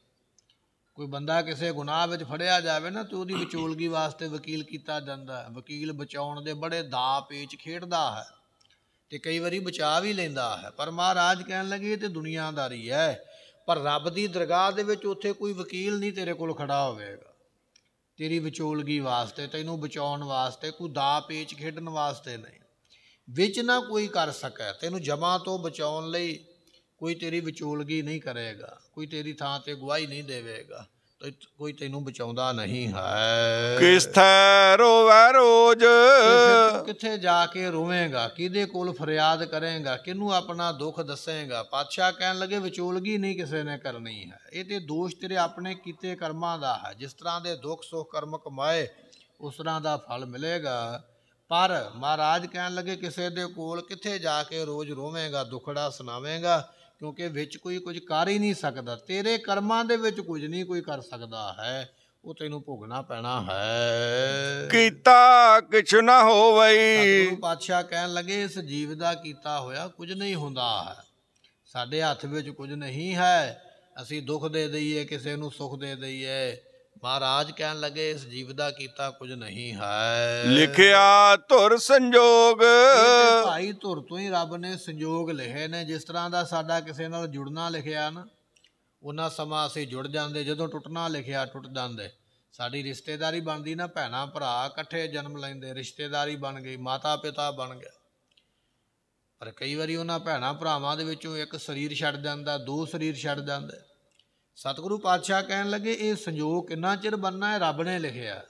ਕੋਈ ਬੰਦਾ ਕਿਸੇ ਗੁਨਾਹ ਵਿੱਚ ਫੜਿਆ ਜਾਵੇ ਨਾ ਤੇ ਉਹਦੀ ਵਿਚੋਲਗੀ ਵਾਸਤੇ ਵਕੀਲ ਕੀਤਾ ਜਾਂਦਾ ਹੈ ਵਕੀਲ ਬਚਾਉਣ ਦੇ ਬੜੇ ਦਾ ਪੇਚ ਖੇਡਦਾ ਹੈ ਤੇ ਕਈ ਵਾਰੀ ਬਚਾ ਵੀ ਲੈਂਦਾ ਹੈ ਪਰ ਮਹਾਰਾਜ ਕਹਿਣ ਲੱਗੇ ਤੇ ਦੁਨੀਆਦਾਰੀ ਹੈ ਪਰ ਰੱਬ ਦੀ ਦਰਗਾਹ ਦੇ ਵਿੱਚ ਉੱਥੇ ਕੋਈ ਵਕੀਲ ਨਹੀਂ ਤੇਰੇ ਕੋਲ ਖੜਾ ਹੋਵੇਗਾ ਤੇਰੀ ਵਿਚੋਲਗੀ ਵਾਸਤੇ ਤੈਨੂੰ ਬਚਾਉਣ ਵਾਸਤੇ ਕੋਈ ਦਾ ਪੇਚ ਖੇਡਣ ਵਾਸਤੇ ਨਹੀਂ ਵਿੱਚ ਨਾ ਕੋਈ ਕਰ ਸਕੈ ਤੈਨੂੰ ਜਮਾ ਤੋਂ ਬਚਾਉਣ ਲਈ ਕੋਈ ਤੇਰੀ ਵਿਚੋਲਗੀ ਨਹੀਂ ਕਰੇਗਾ ਕੋਈ ਤੇਰੀ ਥਾਂ ਤੇ ਗਵਾਹੀ ਨਹੀਂ ਦੇਵੇਗਾ ਕੋਈ ਤੈਨੂੰ ਬਚਾਉਂਦਾ ਨਹੀਂ ਹੈ ਕਿਸ ਥੈ ਰੋਵੇ ਰੋਜ ਕਿੱਥੇ ਜਾ ਕੇ ਰੋਵੇਂਗਾ ਕਿਹਦੇ ਕੋਲ ਫਰਿਆਦ ਕਰੇਂਗਾ ਕਿਨੂੰ ਆਪਣਾ ਦੁੱਖ ਦੱਸੇਂਗਾ ਪਾਤਸ਼ਾਹ ਕਹਿਣ ਲੱਗੇ ਵਿਚੋਲਗੀ ਨਹੀਂ ਕਿਸੇ ਨੇ ਕਰਨੀ ਹੈ ਇਹ ਤੇ ਦੋਸ਼ ਤੇਰੇ ਆਪਣੇ ਕੀਤੇ ਕਰਮਾਂ ਦਾ ਹੈ ਜਿਸ ਤਰ੍ਹਾਂ ਦੇ ਦੁੱਖ ਸੁਖ ਕਰਮ ਕਮਾਏ ਉਸ ਤਰ੍ਹਾਂ ਦਾ ਫਲ ਮਿਲੇਗਾ ਪਰ ਮਹਾਰਾਜ ਕਹਿਣ ਲੱਗੇ ਕਿਸੇ ਦੇ ਕੋਲ ਕਿੱਥੇ ਜਾ ਕੇ ਰੋਜ਼ ਰੋਵੇਂਗਾ ਦੁਖੜਾ ਸੁਣਾਵੇਂਗਾ ਕਿਉਂਕਿ ਵਿੱਚ ਕੋਈ ਕੁਝ ਕਰ ਹੀ ਨਹੀਂ ਸਕਦਾ ਤੇਰੇ ਕਰਮਾਂ ਦੇ ਵਿੱਚ ਕੁਝ ਨਹੀਂ ਕੋਈ ਕਰ ਸਕਦਾ ਹੈ ਉਹ ਤੈਨੂੰ ਭੋਗਣਾ ਪੈਣਾ ਹੈ ਕੀਤਾ ਕਿਛ ਨਾ ਹੋਵਈ ਗੁਰੂ ਪਾਤਸ਼ਾਹ ਕਹਿਣ ਲੱਗੇ ਇਸ ਜੀਵ ਦਾ ਕੀਤਾ ਹੋਇਆ ਕੁਝ ਨਹੀਂ ਹੁੰਦਾ ਸਾਡੇ ਹੱਥ ਵਿੱਚ ਕੁਝ ਨਹੀਂ ਹੈ ਅਸੀਂ ਦੁੱਖ ਦੇ ਦਈਏ ਕਿਸੇ ਨੂੰ ਸੁੱਖ ਦੇ ਦਈਏ ਮਹਾਰਾਜ ਕਹਿਣ ਲੱਗੇ ਇਸ ਜੀਵ ਦਾ ਕੀਤਾ ਕੁਝ ਨਹੀਂ ਹੈ ਲਿਖਿਆ ਧੁਰ ਸੰਜੋਗ ਭਾਈ ਧੁਰ ਤੋਂ ਹੀ ਰੱਬ ਨੇ ਸੰਜੋਗ ਲਿਖੇ ਨੇ ਜਿਸ ਤਰ੍ਹਾਂ ਦਾ ਸਾਡਾ ਕਿਸੇ ਨਾਲ ਜੁੜਨਾ ਲਿਖਿਆ ਨਾ ਉਹਨਾਂ ਸਮਾਂ ਅਸੀਂ ਜੁੜ ਜਾਂਦੇ ਜਦੋਂ ਟੁੱਟਣਾ ਲਿਖਿਆ ਟੁੱਟ ਜਾਂਦੇ ਸਾਡੀ ਰਿਸ਼ਤੇਦਾਰੀ ਬਣਦੀ ਨਾ ਭੈਣਾ ਭਰਾ ਇਕੱਠੇ ਜਨਮ ਲੈਂਦੇ ਰਿਸ਼ਤੇਦਾਰੀ ਬਣ ਗਈ ਮਾਤਾ ਪਿਤਾ ਬਣ ਗਏ ਪਰ ਕਈ ਵਾਰੀ ਉਹਨਾਂ ਭੈਣਾ ਭਰਾਵਾਂ ਦੇ ਵਿੱਚੋਂ ਇੱਕ ਸਰੀਰ ਛੱਡ ਜਾਂਦਾ ਦੋ ਸਰੀਰ ਛੱਡ ਜਾਂਦੇ ਸਤਿਗੁਰੂ ਪਾਤਸ਼ਾਹ ਕਹਿਣ ਲੱਗੇ ਇਹ ਸੰਯੋਗ ਕਿੰਨਾ ਚਿਰ ਬੰਨਾ ਹੈ ਰੱਬ ਨੇ ਲਿਖਿਆ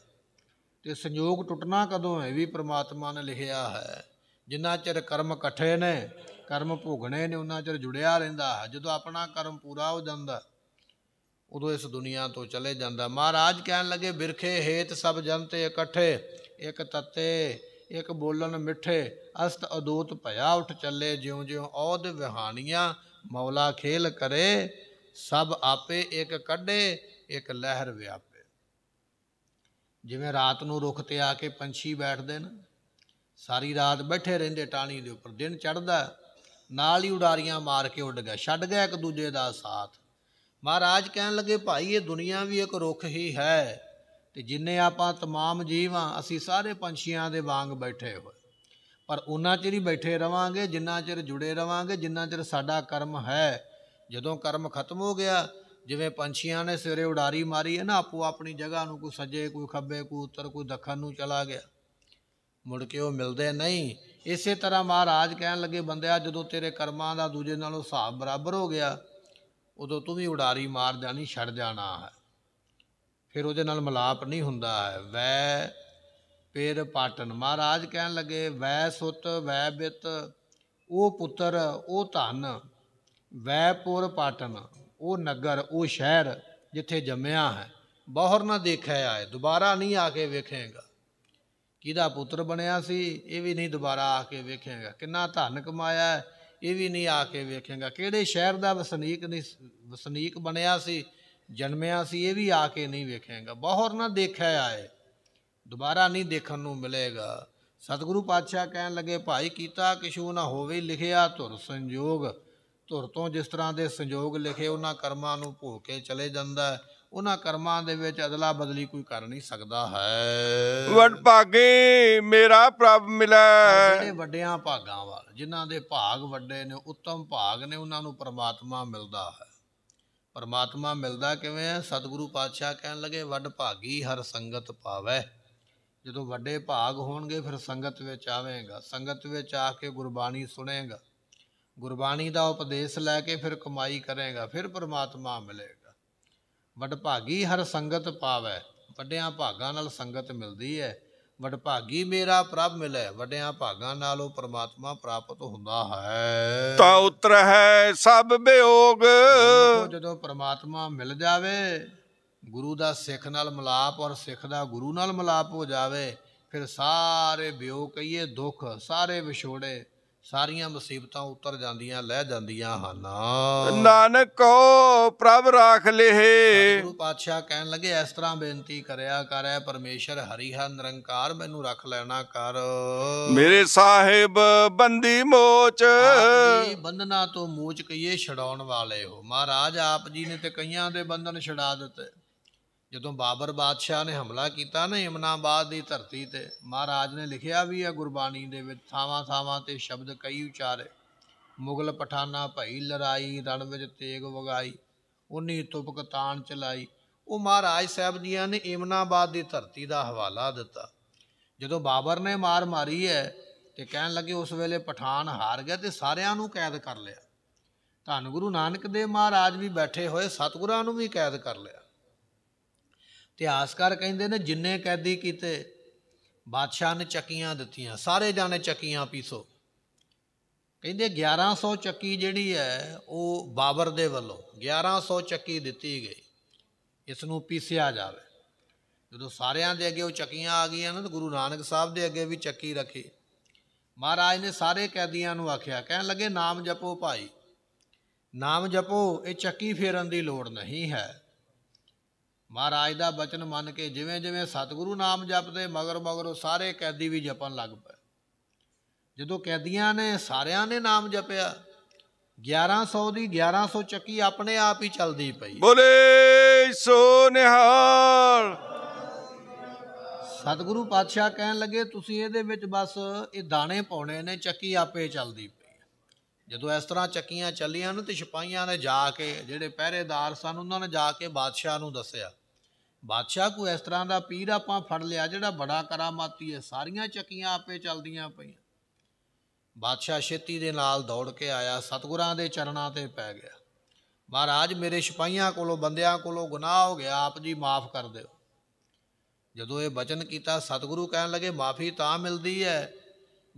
ਤੇ ਸੰਯੋਗ ਟੁੱਟਣਾ ਕਦੋਂ ਹੈ ਵੀ ਪ੍ਰਮਾਤਮਾ ਨੇ ਲਿਖਿਆ ਹੈ ਜਿੰਨਾ ਚਿਰ ਕਰਮ ਇਕੱਠੇ ਨੇ ਕਰਮ ਭੋਗਣੇ ਨੇ ਉਹਨਾਂ ਚਿਰ ਜੁੜਿਆ ਰਹਿੰਦਾ ਹੈ ਜਦੋਂ ਆਪਣਾ ਕਰਮ ਪੂਰਾ ਹੋ ਜਾਂਦਾ ਉਦੋਂ ਇਸ ਦੁਨੀਆ ਤੋਂ ਚਲੇ ਜਾਂਦਾ ਮਹਾਰਾਜ ਕਹਿਣ ਲੱਗੇ ਬਿਰਖੇ ਹੇਤ ਸਭ ਜਨਤੇ ਇਕੱਠੇ ਇੱਕ ਤਤੇ ਇੱਕ ਬੋਲਨ ਮਿੱਠੇ ਅਸਤ ਅਦੋਤ ਭਇਆ ਉੱਠ ਚੱਲੇ ਜਿਉਂ ਜਿਉਂ ਔਦ ਵਿਹਾਨੀਆਂ ਮੌਲਾ ਖੇਲ ਕਰੇ ਸਭ ਆਪੇ ਇੱਕ ਕੱਢੇ ਇੱਕ ਲਹਿਰ ਵਿਆਪੇ ਜਿਵੇਂ ਰਾਤ ਨੂੰ ਰੁੱਖ ਤੇ ਆ ਕੇ ਪੰਛੀ ਬੈਠਦੇ ਨੇ ਸਾਰੀ ਰਾਤ ਬੈਠੇ ਰਹਿੰਦੇ ਟਾਣੀ ਦੇ ਉੱਪਰ ਦਿਨ ਚੜਦਾ ਨਾਲ ਹੀ ਉਡਾਰੀਆਂ ਮਾਰ ਕੇ ਉੱਡ ਗਏ ਛੱਡ ਗਏ ਇੱਕ ਦੂਜੇ ਦਾ ਸਾਥ ਮਹਾਰਾਜ ਕਹਿਣ ਲੱਗੇ ਭਾਈ ਇਹ ਦੁਨੀਆ ਵੀ ਇੱਕ ਰੁੱਖ ਹੀ ਹੈ ਤੇ ਜਿੰਨੇ ਆਪਾਂ तमाम ਜੀਵ ਆ ਅਸੀਂ ਸਾਰੇ ਪੰਛੀਆਂ ਦੇ ਵਾਂਗ ਬੈਠੇ ਹੋਏ ਪਰ ਉਹਨਾਂ ਚਿਰ ਹੀ ਬੈਠੇ ਰਵਾਂਗੇ ਜਿੰਨਾ ਚਿਰ ਜੁੜੇ ਰਵਾਂਗੇ ਜਿੰਨਾ ਚਿਰ ਸਾਡਾ ਕਰਮ ਹੈ ਜਦੋਂ ਕਰਮ ਖਤਮ ਹੋ ਗਿਆ ਜਿਵੇਂ ਪੰਛੀਆਂ ਨੇ ਸਵੇਰੇ ਉਡਾਰੀ ਮਾਰੀ ਹੈ ਨਾ ਆਪੋ ਆਪਣੀ ਜਗ੍ਹਾ ਨੂੰ ਕੋਈ ਸੱਜੇ ਕੋਈ ਖੱਬੇ ਕੋਈ ਉੱਤਰ ਕੋਈ ਦੱਖਣ ਨੂੰ ਚਲਾ ਗਿਆ ਮੁੜ ਕੇ ਉਹ ਮਿਲਦੇ ਨਹੀਂ ਇਸੇ ਤਰ੍ਹਾਂ ਮਹਾਰਾਜ ਕਹਿਣ ਲੱਗੇ ਬੰਦਿਆ ਜਦੋਂ ਤੇਰੇ ਕਰਮਾਂ ਦਾ ਦੂਜੇ ਨਾਲੋਂ ਹਿਸਾਬ ਬਰਾਬਰ ਹੋ ਗਿਆ ਉਦੋਂ ਤੂੰ ਵੀ ਉਡਾਰੀ ਮਾਰ ਜਾਣੀ ਛੱਡ ਜਾਣਾ ਹੈ ਫਿਰ ਉਹਦੇ ਨਾਲ ਮਲਾਪ ਨਹੀਂ ਹੁੰਦਾ ਹੈ ਵੈ ਪੇਰ ਪਾਟਨ ਮਹਾਰਾਜ ਕਹਿਣ ਲੱਗੇ ਵੈ ਸੁੱਤ ਵੈ ਬਿਤ ਉਹ ਪੁੱਤਰ ਉਹ ਧਨ ਵੈਪੁਰ ਪਾਟਨ ਉਹ ਨਗਰ ਉਹ ਸ਼ਹਿਰ ਜਿੱਥੇ ਜੰਮਿਆ ਹੈ ਬਾਹਰ ਨਾ ਦੇਖਿਆ ਆਏ ਦੁਬਾਰਾ ਨਹੀਂ ਆ ਕੇ ਵੇਖੇਗਾ ਕਿਹਦਾ ਪੁੱਤਰ ਬਣਿਆ ਸੀ ਇਹ ਵੀ ਨਹੀਂ ਦੁਬਾਰਾ ਆ ਕੇ ਵੇਖੇਗਾ ਕਿੰਨਾ ਧਨ ਕਮਾਇਆ ਇਹ ਵੀ ਨਹੀਂ ਆ ਕੇ ਵੇਖੇਗਾ ਕਿਹੜੇ ਸ਼ਹਿਰ ਦਾ ਵਸਨੀਕ ਨਹੀਂ ਵਸਨੀਕ ਬਣਿਆ ਸੀ ਜਨਮਿਆ ਸੀ ਇਹ ਵੀ ਆ ਕੇ ਨਹੀਂ ਵੇਖੇਗਾ ਬਾਹਰ ਨਾ ਦੇਖਿਆ ਆਏ ਦੁਬਾਰਾ ਨਹੀਂ ਦੇਖਣ ਨੂੰ ਮਿਲੇਗਾ ਸਤਿਗੁਰੂ ਪਾਤਸ਼ਾਹ ਕਹਿਣ ਲੱਗੇ ਭਾਈ ਕੀਤਾ ਕਿਛੂ ਨਾ ਹੋਵੇ ਲਿਖਿਆ ਧੁਰ ਸੰਜੋਗ ਧੁਰ ਤੋਂ ਜਿਸ ਤਰ੍ਹਾਂ ਦੇ ਸੰਯੋਗ ਲਿਖੇ ਉਹਨਾਂ ਕਰਮਾਂ ਨੂੰ ਭੋਗ ਕੇ ਚਲੇ ਜਾਂਦਾ ਹੈ ਉਹਨਾਂ ਕਰਮਾਂ ਦੇ ਵਿੱਚ ਅਦਲਾ ਬਦਲੀ ਕੋਈ ਕਰ ਨਹੀਂ ਸਕਦਾ ਹੈ ਵਡ ਭਾਗੇ ਮੇਰਾ ਪ੍ਰਭ ਮਿਲੇ ਜਿਹੜੇ ਵੱਡਿਆਂ ਭਾਗਾਂ ਵਾਲ ਜਿਨ੍ਹਾਂ ਦੇ ਭਾਗ ਵੱਡੇ ਨੇ ਉੱਤਮ ਭਾਗ ਨੇ ਉਹਨਾਂ ਨੂੰ ਪਰਮਾਤਮਾ ਮਿਲਦਾ ਹੈ ਪਰਮਾਤਮਾ ਮਿਲਦਾ ਕਿਵੇਂ ਹੈ ਸਤਿਗੁਰੂ ਪਾਤਸ਼ਾਹ ਕਹਿਣ ਲੱਗੇ ਵੱਡ ਭਾਗੀ ਹਰ ਸੰਗਤ ਪਾਵੇ ਜਦੋਂ ਵੱਡੇ ਭਾਗ ਹੋਣਗੇ ਫਿਰ ਸੰਗਤ ਵਿੱਚ ਆਵੇਂਗਾ ਸੰਗਤ ਵਿੱਚ ਆ ਕੇ ਗੁਰਬਾਣੀ ਸੁਣੇਗਾ ਗੁਰਬਾਣੀ ਦਾ ਉਪਦੇਸ਼ ਲੈ ਕੇ ਫਿਰ ਕਮਾਈ ਕਰੇਗਾ ਫਿਰ ਪ੍ਰਮਾਤਮਾ ਮਿਲੇਗਾ ਵਡਭਾਗੀ ਹਰ ਸੰਗਤ ਪਾਵੇ ਵੱਡਿਆਂ ਭਾਗਾਂ ਨਾਲ ਸੰਗਤ ਮਿਲਦੀ ਹੈ ਵਡਭਾਗੀ ਮੇਰਾ ਪ੍ਰਭ ਮਿਲੇ ਵੱਡਿਆਂ ਭਾਗਾਂ ਨਾਲ ਉਹ ਪ੍ਰਮਾਤਮਾ ਪ੍ਰਾਪਤ ਹੁੰਦਾ ਹੈ ਤਾਂ ਉਤਰ ਹੈ ਸਭ ਬਿਯੋਗ ਜਦੋਂ ਪ੍ਰਮਾਤਮਾ ਮਿਲ ਜਾਵੇ ਗੁਰੂ ਦਾ ਸਿੱਖ ਨਾਲ ਮਲਾਪ ਔਰ ਸਿੱਖ ਦਾ ਗੁਰੂ ਨਾਲ ਮਲਾਪ ਹੋ ਜਾਵੇ ਫਿਰ ਸਾਰੇ ਬਿਯੋਗ ਕਹੀਏ ਦੁੱਖ ਸਾਰੇ ਵਿਛੋੜੇ ਸਾਰੀਆਂ ਮੁਸੀਬਤਾਂ ਉਤਰ ਜਾਂਦੀਆਂ ਲਹਿ ਜਾਂਦੀਆਂ ਹਨ ਨਾਨਕੋ ਪ੍ਰਭ ਰਾਖ ਲਿਹੇ ਗੁਰੂ ਪਾਤਸ਼ਾਹ ਕਹਿਣ ਲੱਗੇ ਇਸ ਤਰ੍ਹਾਂ ਬੇਨਤੀ ਕਰਿਆ ਕਰੈ ਪਰਮੇਸ਼ਰ ਹਰੀ ਹਰ ਨਿਰੰਕਾਰ ਮੈਨੂੰ ਰੱਖ ਲੈਣਾ ਕਰ ਮੇਰੇ ਸਾਹਿਬ ਬੰਦੀ ਮੋਚ ਜੀ ਬੰਦਨਾ ਤੋਂ ਮੋਚ ਕਈਏ ਛਡਾਉਣ ਵਾਲੇ ਹੋ ਮਹਾਰਾਜ ਆਪ ਜੀ ਨੇ ਤੇ ਕਈਆਂ ਦੇ ਬੰਧਨ ਛਡਾ ਦਿੱਤੇ ਜਦੋਂ ਬਾਬਰ ਬਾਦਸ਼ਾਹ ਨੇ ਹਮਲਾ ਕੀਤਾ ਨਾ ਇਮਨਾਬਾਦ ਦੀ ਧਰਤੀ ਤੇ ਮਹਾਰਾਜ ਨੇ ਲਿਖਿਆ ਵੀ ਹੈ ਗੁਰਬਾਣੀ ਦੇ ਵਿੱਚ ਥਾਵਾਂ-ਥਾਵਾਂ ਤੇ ਸ਼ਬਦ ਕਈ ਉਚਾਰੇ ਮੁਗਲ ਪਠਾਨਾ ਭਈ ਲੜਾਈ ਰਣ ਵਿੱਚ ਤੇਗ ਵਗਾਈ ਉਨੀ ਤੁਪਕ ਤਾਣ ਚਲਾਈ ਉਹ ਮਹਾਰਾਜ ਸਾਹਿਬ ਜੀਆਂ ਨੇ ਇਮਨਾਬਾਦ ਦੀ ਧਰਤੀ ਦਾ ਹਵਾਲਾ ਦਿੱਤਾ ਜਦੋਂ ਬਾਬਰ ਨੇ ਮਾਰ ਮਾਰੀ ਹੈ ਤੇ ਕਹਿਣ ਲੱਗੇ ਉਸ ਵੇਲੇ ਪਠਾਨ ਹਾਰ ਗਏ ਤੇ ਸਾਰਿਆਂ ਨੂੰ ਕੈਦ ਕਰ ਲਿਆ ਧੰਨ ਗੁਰੂ ਨਾਨਕ ਦੇਵ ਮਹਾਰਾਜ ਵੀ ਬੈਠੇ ਹੋਏ ਸਤਗੁਰਾਂ ਨੂੰ ਵੀ ਕੈਦ ਕਰ ਲਿਆ ਇਤਿਹਾਸਕਾਰ ਕਹਿੰਦੇ ਨੇ ਜਿੰਨੇ ਕੈਦੀ ਕੀਤੇ ਬਾਦਸ਼ਾਹ ਨੇ ਚੱਕੀਆਂ ਦਿੱਤੀਆਂ ਸਾਰੇ ਜਾਣੇ ਚੱਕੀਆਂ ਪੀਸੋ ਕਹਿੰਦੇ 1100 ਚੱਕੀ ਜਿਹੜੀ ਹੈ ਉਹ ਬਾਬਰ ਦੇ ਵੱਲੋਂ 1100 ਚੱਕੀ ਦਿੱਤੀ ਗਈ ਇਸ ਨੂੰ ਪੀਸਿਆ ਜਾਵੇ ਜਦੋਂ ਸਾਰਿਆਂ ਦੇ ਅੱਗੇ ਉਹ ਚੱਕੀਆਂ ਆ ਗਈਆਂ ਨਾ ਤਾਂ ਗੁਰੂ ਨਾਨਕ ਸਾਹਿਬ ਦੇ ਅੱਗੇ ਵੀ ਚੱਕੀ ਰੱਖੀ ਮਹਾਰਾਜ ਨੇ ਸਾਰੇ ਕੈਦੀਆਂ ਨੂੰ ਆਖਿਆ ਕਹਿਣ ਲੱਗੇ ਨਾਮ ਜਪੋ ਭਾਈ ਨਾਮ ਜਪੋ ਇਹ ਚੱਕੀ ਫੇਰਨ ਦੀ ਲੋੜ ਨਹੀਂ ਹੈ ਮਹਾਰਾਜ ਦਾ ਬਚਨ ਮੰਨ ਕੇ ਜਿਵੇਂ ਜਿਵੇਂ ਸਤਿਗੁਰੂ ਨਾਮ ਜਪਦੇ ਮਗਰ ਮਗਰ ਸਾਰੇ ਕੈਦੀ ਵੀ ਜਪਣ ਲੱਗ ਪਏ ਜਦੋਂ ਕੈਦੀਆਂ ਨੇ ਸਾਰਿਆਂ ਨੇ ਨਾਮ ਜਪਿਆ 1100 ਦੀ 1100 ਚੱਕੀ ਆਪਣੇ ਆਪ ਹੀ ਚੱਲਦੀ ਪਈ ਬੋਲੇ ਸੋ ਨਿਹਾਲ ਸਤਿਗੁਰੂ ਪਾਤਸ਼ਾਹ ਕਹਿਣ ਲੱਗੇ ਤੁਸੀਂ ਇਹਦੇ ਵਿੱਚ ਬਸ ਇਹ ਦਾਣੇ ਪਾਉਣੇ ਨੇ ਚੱਕੀ ਆਪੇ ਚੱਲਦੀ ਪਈ ਜਦੋਂ ਇਸ ਤਰ੍ਹਾਂ ਚੱਕੀਆਂ ਚੱਲੀਆਂ ਨੇ ਤੇ ਸਿਪਾਹੀਆਂ ਨੇ ਜਾ ਕੇ ਜਿਹੜੇ ਪਹਿਰੇਦਾਰ ਸਨ ਉਹਨਾਂ ਨੇ ਜਾ ਕੇ ਬਾਦਸ਼ਾਹ ਨੂੰ ਦੱਸਿਆ ਬਾਦਸ਼ਾਹ ਕੋ ਇਸ ਤਰ੍ਹਾਂ ਦਾ ਪੀਰ ਆਪਾਂ ਫੜ ਲਿਆ ਜਿਹੜਾ ਬੜਾ ਕਰਾਮਾਤੀ ਹੈ ਸਾਰੀਆਂ ਚੱਕੀਆਂ ਆਪੇ ਚਲਦੀਆਂ ਪਈਆਂ ਬਾਦਸ਼ਾਹ ਛੇਤੀ ਦੇ ਨਾਲ ਦੌੜ ਕੇ ਆਇਆ ਸਤਗੁਰਾਂ ਦੇ ਚਰਨਾਂ ਤੇ ਪੈ ਗਿਆ ਮਹਾਰਾਜ ਮੇਰੇ ਸਿਪਾਹੀਆਂ ਕੋਲੋਂ ਬੰਦਿਆਂ ਕੋਲੋਂ ਗੁਨਾਹ ਹੋ ਗਿਆ ਆਪ ਜੀ ਮਾਫ ਕਰ ਦਿਓ ਜਦੋਂ ਇਹ ਬਚਨ ਕੀਤਾ ਸਤਿਗੁਰੂ ਕਹਿਣ ਲੱਗੇ ਮਾਫੀ ਤਾਂ ਮਿਲਦੀ ਹੈ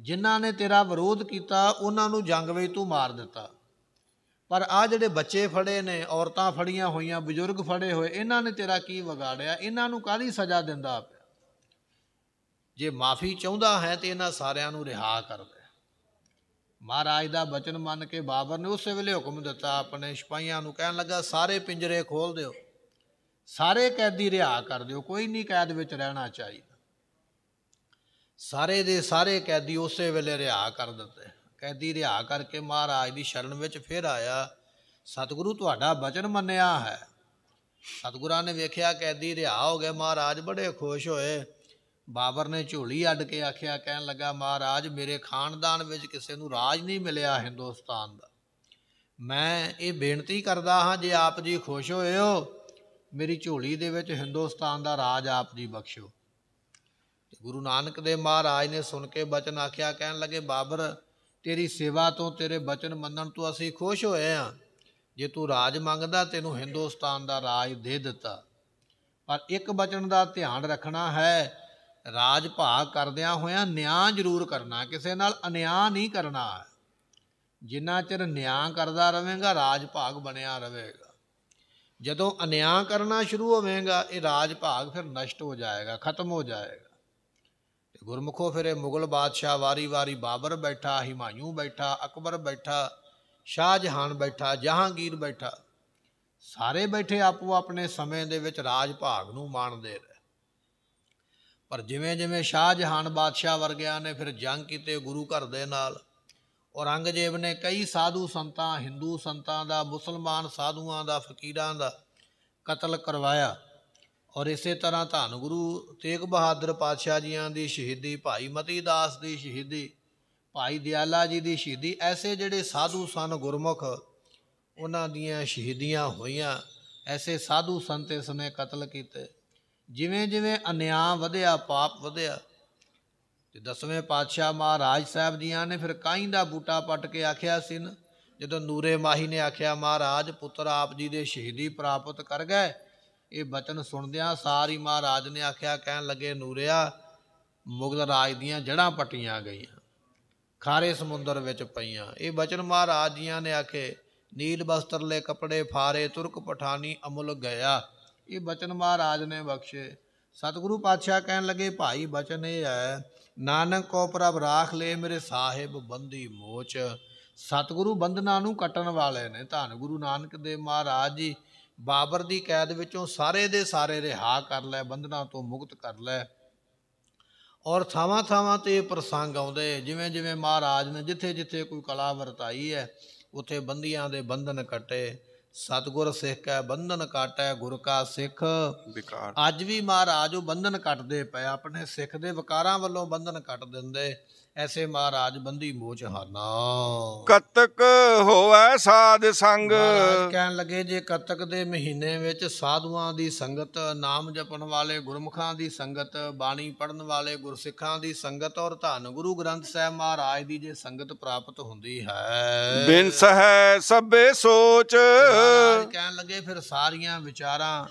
ਜਿਨ੍ਹਾਂ ਨੇ ਤੇਰਾ ਵਿਰੋਧ ਕੀਤਾ ਉਹਨਾਂ ਨੂੰ ਜੰਗ ਵਿੱਚ ਤੂੰ ਮਾਰ ਦਿੱਤਾ ਪਰ ਆ ਜਿਹੜੇ ਬੱਚੇ ਫੜੇ ਨੇ ਔਰਤਾਂ ਫੜੀਆਂ ਹੋਈਆਂ ਬਜ਼ੁਰਗ ਫੜੇ ਹੋਏ ਇਹਨਾਂ ਨੇ ਤੇਰਾ ਕੀ ਵਿਗਾੜਿਆ ਇਹਨਾਂ ਨੂੰ ਕਾਦੀ ਸਜ਼ਾ ਦਿੰਦਾ ਪਿਆ ਜੇ ਮਾਫੀ ਚਾਹੁੰਦਾ ਹੈ ਤੇ ਇਹਨਾਂ ਸਾਰਿਆਂ ਨੂੰ ਰਿਹਾ ਕਰ ਦੇ ਮਹਾਰਾਜ ਦਾ ਬਚਨ ਮੰਨ ਕੇ ਬਾਬਰ ਨੇ ਉਸੇ ਵੇਲੇ ਹੁਕਮ ਦਿੱਤਾ ਆਪਣੇ ਸਿਪਾਹੀਆਂ ਨੂੰ ਕਹਿਣ ਲੱਗਾ ਸਾਰੇ ਪਿੰਜਰੇ ਖੋਲ ਦਿਓ ਸਾਰੇ ਕੈਦੀ ਰਿਹਾ ਕਰ ਦਿਓ ਕੋਈ ਨਹੀਂ ਕੈਦ ਵਿੱਚ ਰਹਿਣਾ ਚਾਹੀਦਾ ਸਾਰੇ ਦੇ ਸਾਰੇ ਕੈਦੀ ਉਸੇ ਵੇਲੇ ਰਿਹਾ ਕਰ ਦਿੱਤੇ ਕੈਦੀ ਰਿਹਾ ਕਰਕੇ ਮਹਾਰਾਜ ਦੀ ਸ਼ਰਨ ਵਿੱਚ ਫਿਰ ਆਇਆ ਸਤਿਗੁਰੂ ਤੁਹਾਡਾ ਬਚਨ ਮੰਨਿਆ ਹੈ ਸਤਿਗੁਰਾਂ ਨੇ ਵੇਖਿਆ ਕੈਦੀ ਰਿਹਾ ਹੋ ਗਿਆ ਮਹਾਰਾਜ ਬੜੇ ਖੁਸ਼ ਹੋਏ ਬਾਬਰ ਨੇ ਝੋਲੀ ਅੱਡ ਕੇ ਆਖਿਆ ਕਹਿਣ ਲੱਗਾ ਮਹਾਰਾਜ ਮੇਰੇ ਖਾਨਦਾਨ ਵਿੱਚ ਕਿਸੇ ਨੂੰ ਰਾਜ ਨਹੀਂ ਮਿਲਿਆ ਹਿੰਦੁਸਤਾਨ ਦਾ ਮੈਂ ਇਹ ਬੇਨਤੀ ਕਰਦਾ ਹਾਂ ਜੇ ਆਪ ਜੀ ਖੁਸ਼ ਹੋਏ ਹੋ ਮੇਰੀ ਝੋਲੀ ਦੇ ਵਿੱਚ ਹਿੰਦੁਸਤਾਨ ਦਾ ਰਾਜ ਆਪ ਜੀ ਬਖਸ਼ੋ ਗੁਰੂ ਨਾਨਕ ਦੇ ਮਹਾਰਾਜ ਨੇ ਸੁਣ ਕੇ ਬਚਨ ਆਖਿਆ ਕਹਿਣ ਲੱਗੇ ਬਾਬਰ ਤੇਰੀ ਸੇਵਾ ਤੋਂ ਤੇਰੇ ਬਚਨ ਮੰਨਣ ਤੋਂ ਅਸੀਂ ਖੁਸ਼ ਹੋਏ ਆ ਜੇ ਤੂੰ ਰਾਜ ਮੰਗਦਾ ਤੈਨੂੰ ਹਿੰਦੁਸਤਾਨ ਦਾ ਰਾਜ ਦੇ ਦਿੱਤਾ ਪਰ ਇੱਕ ਬਚਨ ਦਾ ਧਿਆਨ ਰੱਖਣਾ ਹੈ ਰਾਜ ਭਾਗ ਕਰਦਿਆਂ ਹੋਇਆਂ ਨਿਆਂ ਜ਼ਰੂਰ ਕਰਨਾ ਕਿਸੇ ਨਾਲ ਅਨਿਆਂ ਨਹੀਂ ਕਰਨਾ ਜਿੰਨਾ ਚਿਰ ਨਿਆਂ ਕਰਦਾ ਰਹੇਗਾ ਰਾਜ ਭਾਗ ਬਣਿਆ ਰਹੇਗਾ ਜਦੋਂ ਅਨਿਆਂ ਕਰਨਾ ਸ਼ੁਰੂ ਹੋਵੇਗਾ ਇਹ ਰਾਜ ਭਾਗ ਫਿਰ ਨਸ਼ਟ ਹੋ ਜਾਏਗਾ ਖਤਮ ਹੋ ਜਾਏਗਾ ਗੁਰਮੁਖੋ ਫਿਰੇ ਮੁਗਲ ਬਾਦਸ਼ਾਹ ਵਾਰੀ-ਵਾਰੀ ਬਾਬਰ ਬੈਠਾ ਹਿਮਾਯੂ ਬੈਠਾ ਅਕਬਰ ਬੈਠਾ ਸ਼ਾਹਜਹਾਨ ਬੈਠਾ ਜਹਾਂਗੀਰ ਬੈਠਾ ਸਾਰੇ ਬੈਠੇ ਆਪੋ ਆਪਣੇ ਸਮੇਂ ਦੇ ਵਿੱਚ ਰਾਜ ਭਾਗ ਨੂੰ ਮਾਣਦੇ ਰਹੇ ਪਰ ਜਿਵੇਂ ਜਿਵੇਂ ਸ਼ਾਹਜਹਾਨ ਬਾਦਸ਼ਾਹ ਵਰਗਿਆਂ ਨੇ ਫਿਰ ਜੰਗ ਕੀਤੇ ਗੁਰੂ ਘਰ ਦੇ ਨਾਲ ਔਰੰਗਜ਼ੇਬ ਨੇ ਕਈ ਸਾਧੂ ਸੰਤਾਂ ਹਿੰਦੂ ਸੰਤਾਂ ਦਾ ਮੁਸਲਮਾਨ ਸਾਧੂਆਂ ਦਾ ਫਕੀਰਾਂ ਦਾ ਕਤਲ ਕਰਵਾਇਆ ਔਰ ਇਸੇ ਤਰ੍ਹਾਂ ਧੰਨ ਗੁਰੂ ਤੇਗ ਬਹਾਦਰ ਪਾਤਸ਼ਾਹ ਜੀਆਂ ਦੀ ਸ਼ਹੀਦੀ ਭਾਈ ਮਤੀ ਦਾਸ ਦੀ ਸ਼ਹੀਦੀ ਭਾਈ ਦਿਆਲਾ ਜੀ ਦੀ ਸ਼ਹੀਦੀ ਐਸੇ ਜਿਹੜੇ ਸਾਧੂ ਸਨ ਗੁਰਮੁਖ ਉਹਨਾਂ ਦੀਆਂ ਸ਼ਹੀਦੀਆਂ ਹੋਈਆਂ ਐਸੇ ਸਾਧੂ ਸੰਤ ਇਸ ਨੇ ਕਤਲ ਕੀਤੇ ਜਿਵੇਂ ਜਿਵੇਂ ਅਨਿਆਂ ਵਧਿਆ ਪਾਪ ਵਧਿਆ ਤੇ ਦਸਵੇਂ ਪਾਤਸ਼ਾਹ ਮਹਾਰਾਜ ਸਾਹਿਬ ਜੀਆਂ ਨੇ ਫਿਰ ਕਾਈਂ ਦਾ ਬੂਟਾ ਪੱਟ ਕੇ ਆਖਿਆ ਸੀ ਜਦੋਂ ਨੂਰੇ ਮਾਹੀ ਨੇ ਆਖਿਆ ਮਹਾਰਾਜ ਪੁੱਤਰ ਆਪ ਜੀ ਦੇ ਸ਼ਹੀਦੀ ਪ੍ਰਾਪਤ ਕਰ ਗਏ ਇਹ ਬਚਨ ਸੁਣਦਿਆਂ ਸਾਰੀ ਮਹਾਰਾਜ ਨੇ ਆਖਿਆ ਕਹਿਣ ਲੱਗੇ ਨੂਰਿਆ ਮੁਗਲ ਰਾਜ ਦੀਆਂ ਜੜਾਂ ਪਟੀਆਂ ਗਈਆਂ ਖਾਰੇ ਸਮੁੰਦਰ ਵਿੱਚ ਪਈਆਂ ਇਹ ਬਚਨ ਮਹਾਰਾਜ ਜੀਆਂ ਨੇ ਆਖੇ ਨੀਲ ਬਸਤਰਲੇ ਕਪੜੇ ਫਾਰੇ ਤੁਰਕ ਪਠਾਨੀ ਅਮਲ ਗਿਆ ਇਹ ਬਚਨ ਮਹਾਰਾਜ ਨੇ ਬਖਸ਼ੇ ਸਤਿਗੁਰੂ ਪਾਤਸ਼ਾਹ ਕਹਿਣ ਲੱਗੇ ਭਾਈ ਬਚਨ ਇਹ ਹੈ ਨਾਨਕ ਕੋ ਪ੍ਰਭ ਰਾਖ ਲੈ ਮੇਰੇ ਸਾਹਿਬ ਬੰਦੀ ਮੋਚ ਸਤਿਗੁਰੂ ਬੰਦਨਾ ਨੂੰ ਕੱਟਣ ਵਾਲੇ ਨੇ ਧੰਨ ਗੁਰੂ ਨਾਨਕ ਦੇਵ ਮਹਾਰਾਜ ਜੀ ਬਾਬਰ ਦੀ ਕੈਦ ਵਿੱਚੋਂ ਸਾਰੇ ਦੇ ਸਾਰੇ ਰਿਹਾ ਕਰ ਲੈ ਬੰਧਨਾਂ ਤੋਂ ਮੁਕਤ ਕਰ ਲੈ ਔਰ ਥਾਵਾਂ-ਥਾਵਾਂ ਤੇ ਪ੍ਰਸੰਗ ਆਉਂਦੇ ਜਿਵੇਂ ਜਿਵੇਂ ਮਹਾਰਾਜ ਨੇ ਜਿੱਥੇ-ਜਿੱਥੇ ਕੋਈ ਕਲਾ ਵਰਤਾਈ ਹੈ ਉਥੇ ਬੰਦੀਆਂ ਦੇ ਬੰਧਨ ਕਟੇ ਸਤਗੁਰ ਸਿੱਖ ਕਾ ਬੰਧਨ ਕਾਟਾ ਗੁਰ ਕਾ ਸਿੱਖ ਵਿਕਾਰ ਅੱਜ ਵੀ ਮਹਾਰਾਜ ਉਹ ਬੰਧਨ ਕੱਟਦੇ ਪਏ ਆਪਣੇ ਸਿੱਖ ਦੇ ਵਿਕਾਰਾਂ ਵੱਲੋਂ ਬੰਧਨ ਕੱਟ ਦਿੰਦੇ ਐਸੇ ਮਹਾਰਾਜ ਬੰਦੀ ਮੋਚ ਹਾਨਾ ਕਤਕ ਹੋਵੇ ਸਾਧ ਸੰਗ ਕਹਿਣ ਲੱਗੇ ਜੇ ਕਤਕ ਦੇ ਮਹੀਨੇ ਵਿੱਚ ਸਾਧੂਆਂ ਦੀ ਸੰਗਤ ਨਾਮ ਜਪਣ ਵਾਲੇ ਗੁਰਮੁਖਾਂ ਦੀ ਸੰਗਤ ਬਾਣੀ ਪੜਨ ਵਾਲੇ ਗੁਰਸਿੱਖਾਂ ਦੀ ਸੰਗਤ ਔਰ ਧੰਨ ਗੁਰੂ ਗ੍ਰੰਥ ਸਾਹਿਬ ਮਹਾਰਾਜ ਦੀ ਜੇ ਸੰਗਤ ਪ੍ਰਾਪਤ ਹੁੰਦੀ ਹੈ ਬਿਨ ਹੈ ਸਭੇ ਸੋਚ ਕਹਿਣ ਲੱਗੇ ਫਿਰ ਸਾਰੀਆਂ ਵਿਚਾਰਾਂ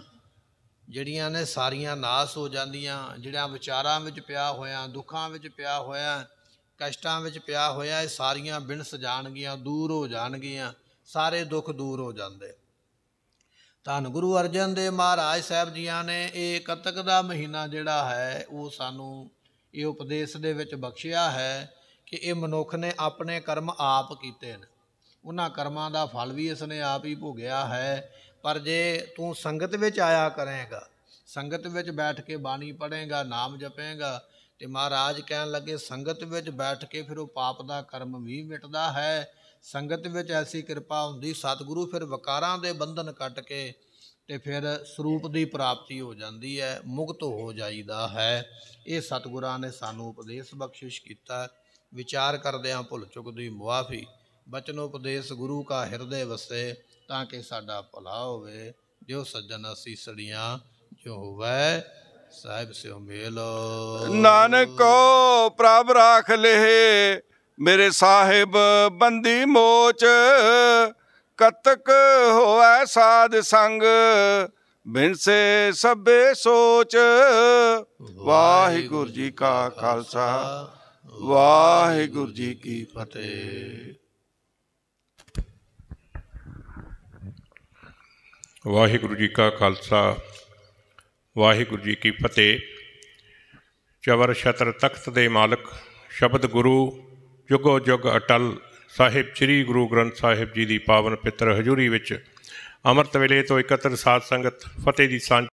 ਜਿਹੜੀਆਂ ਨੇ ਸਾਰੀਆਂ ਨਾਸ ਹੋ ਜਾਂਦੀਆਂ ਜਿਹੜਾ ਵਿਚਾਰਾਂ ਵਿੱਚ ਪਿਆ ਹੋਇਆ ਦੁੱਖਾਂ ਵਿੱਚ ਪਿਆ ਹੋਇਆ ਕਸ਼ਟਾਂ ਵਿੱਚ ਪਿਆ ਹੋਇਆ ਇਹ ਸਾਰੀਆਂ ਬਿਨਸ ਜਾਣਗੀਆਂ ਦੂਰ ਹੋ ਜਾਣਗੀਆਂ ਸਾਰੇ ਦੁੱਖ ਦੂਰ ਹੋ ਜਾਂਦੇ ਧੰਨ ਗੁਰੂ ਅਰਜਨ ਦੇਵ ਮਹਾਰਾਜ ਸਾਹਿਬ ਜੀਆਂ ਨੇ ਇਹ ਕਤਕ ਦਾ ਮਹੀਨਾ ਜਿਹੜਾ ਹੈ ਉਹ ਸਾਨੂੰ ਇਹ ਉਪਦੇਸ਼ ਦੇ ਵਿੱਚ ਬਖਸ਼ਿਆ ਹੈ ਕਿ ਇਹ ਮਨੁੱਖ ਨੇ ਆਪਣੇ ਕਰਮ ਆਪ ਕੀਤੇ ਨੇ ਉਹਨਾਂ ਕਰਮਾਂ ਦਾ ਫਲ ਵੀ ਇਸ ਨੇ ਆਪ ਹੀ ਭੋਗਿਆ ਹੈ ਪਰ ਜੇ ਤੂੰ ਸੰਗਤ ਵਿੱਚ ਆਇਆ ਕਰੇਗਾ ਸੰਗਤ ਵਿੱਚ ਬੈਠ ਕੇ ਬਾਣੀ ਪੜ੍ਹੇਗਾ ਨਾਮ ਜਪੇਗਾ ਤੇ ਮਹਾਰਾਜ ਕਹਿਣ ਲੱਗੇ ਸੰਗਤ ਵਿੱਚ ਬੈਠ ਕੇ ਫਿਰ ਉਹ ਪਾਪ ਦਾ ਕਰਮ ਵੀ ਮਿਟਦਾ ਹੈ ਸੰਗਤ ਵਿੱਚ ਐਸੀ ਕਿਰਪਾ ਹੁੰਦੀ ਸਤਿਗੁਰੂ ਫਿਰ ਵਕਾਰਾਂ ਦੇ ਬੰਧਨ ਕੱਟ ਕੇ ਤੇ ਫਿਰ ਸਰੂਪ ਦੀ ਪ੍ਰਾਪਤੀ ਹੋ ਜਾਂਦੀ ਹੈ ਮੁਕਤ ਹੋ ਜਾਈਦਾ ਹੈ ਇਹ ਸਤਿਗੁਰਾਂ ਨੇ ਸਾਨੂੰ ਉਪਦੇਸ਼ ਬਖਸ਼ਿਸ਼ ਕੀਤਾ ਵਿਚਾਰ ਕਰਦਿਆਂ ਭੁੱਲ ਚੁੱਕ ਦੀ ਮੁਆਫੀ ਉਪਦੇਸ਼ ਗੁਰੂ ਕਾ ਹਿਰਦੇ ਵਸੇ ਤਾਂ ਕਿ ਸਾਡਾ ਭਲਾ ਹੋਵੇ ਜੋ ਸੱਜਣ ਅਸੀਂ ਸੜੀਆਂ ਜੋ ਹੋਵੇ ਸਾਹਿਬ ਸਿਓ ਮੇਲੋ ਨਾਨਕ ਪ੍ਰਭ ਰਾਖ ਲੈ ਮੇਰੇ ਸਾਹਿਬ ਬੰਦੀ ਮੋਚ ਕਤਕ ਹੋਐ ਸਾਧ ਸੰਗ ਬਿਨਸੇ ਸਭੇ ਸੋਚ ਵਾਹਿਗੁਰੂ ਜੀ ਕਾ ਖਾਲਸਾ ਵਾਹਿਗੁਰੂ ਜੀ ਕੀ ਫਤਿਹ ਵਾਹਿਗੁਰੂ ਜੀ ਕਾ ਖਾਲਸਾ ਵਾਹਿਗੁਰੂ ਜੀ ਕੀ ਫਤਿਹ ਚਵਰ ਛਤਰ ਤਖਤ ਦੇ ਮਾਲਕ ਸ਼ਬਦ ਗੁਰੂ ਜੁਗੋ ਜੁਗ ਅਟਲ ਸਾਹਿਬ ਸ੍ਰੀ ਗੁਰੂ ਗ੍ਰੰਥ ਸਾਹਿਬ ਜੀ ਦੀ ਪਾਵਨ ਪਿੱਤਰ ਹਜ਼ੂਰੀ ਵਿੱਚ ਅਮਰਤ ਵੇਲੇ ਤੋਂ ਇਕੱਤਰ ਸਾਧ ਸੰਗਤ ਫਤਿਹ ਦੀ ਸਾਂਝ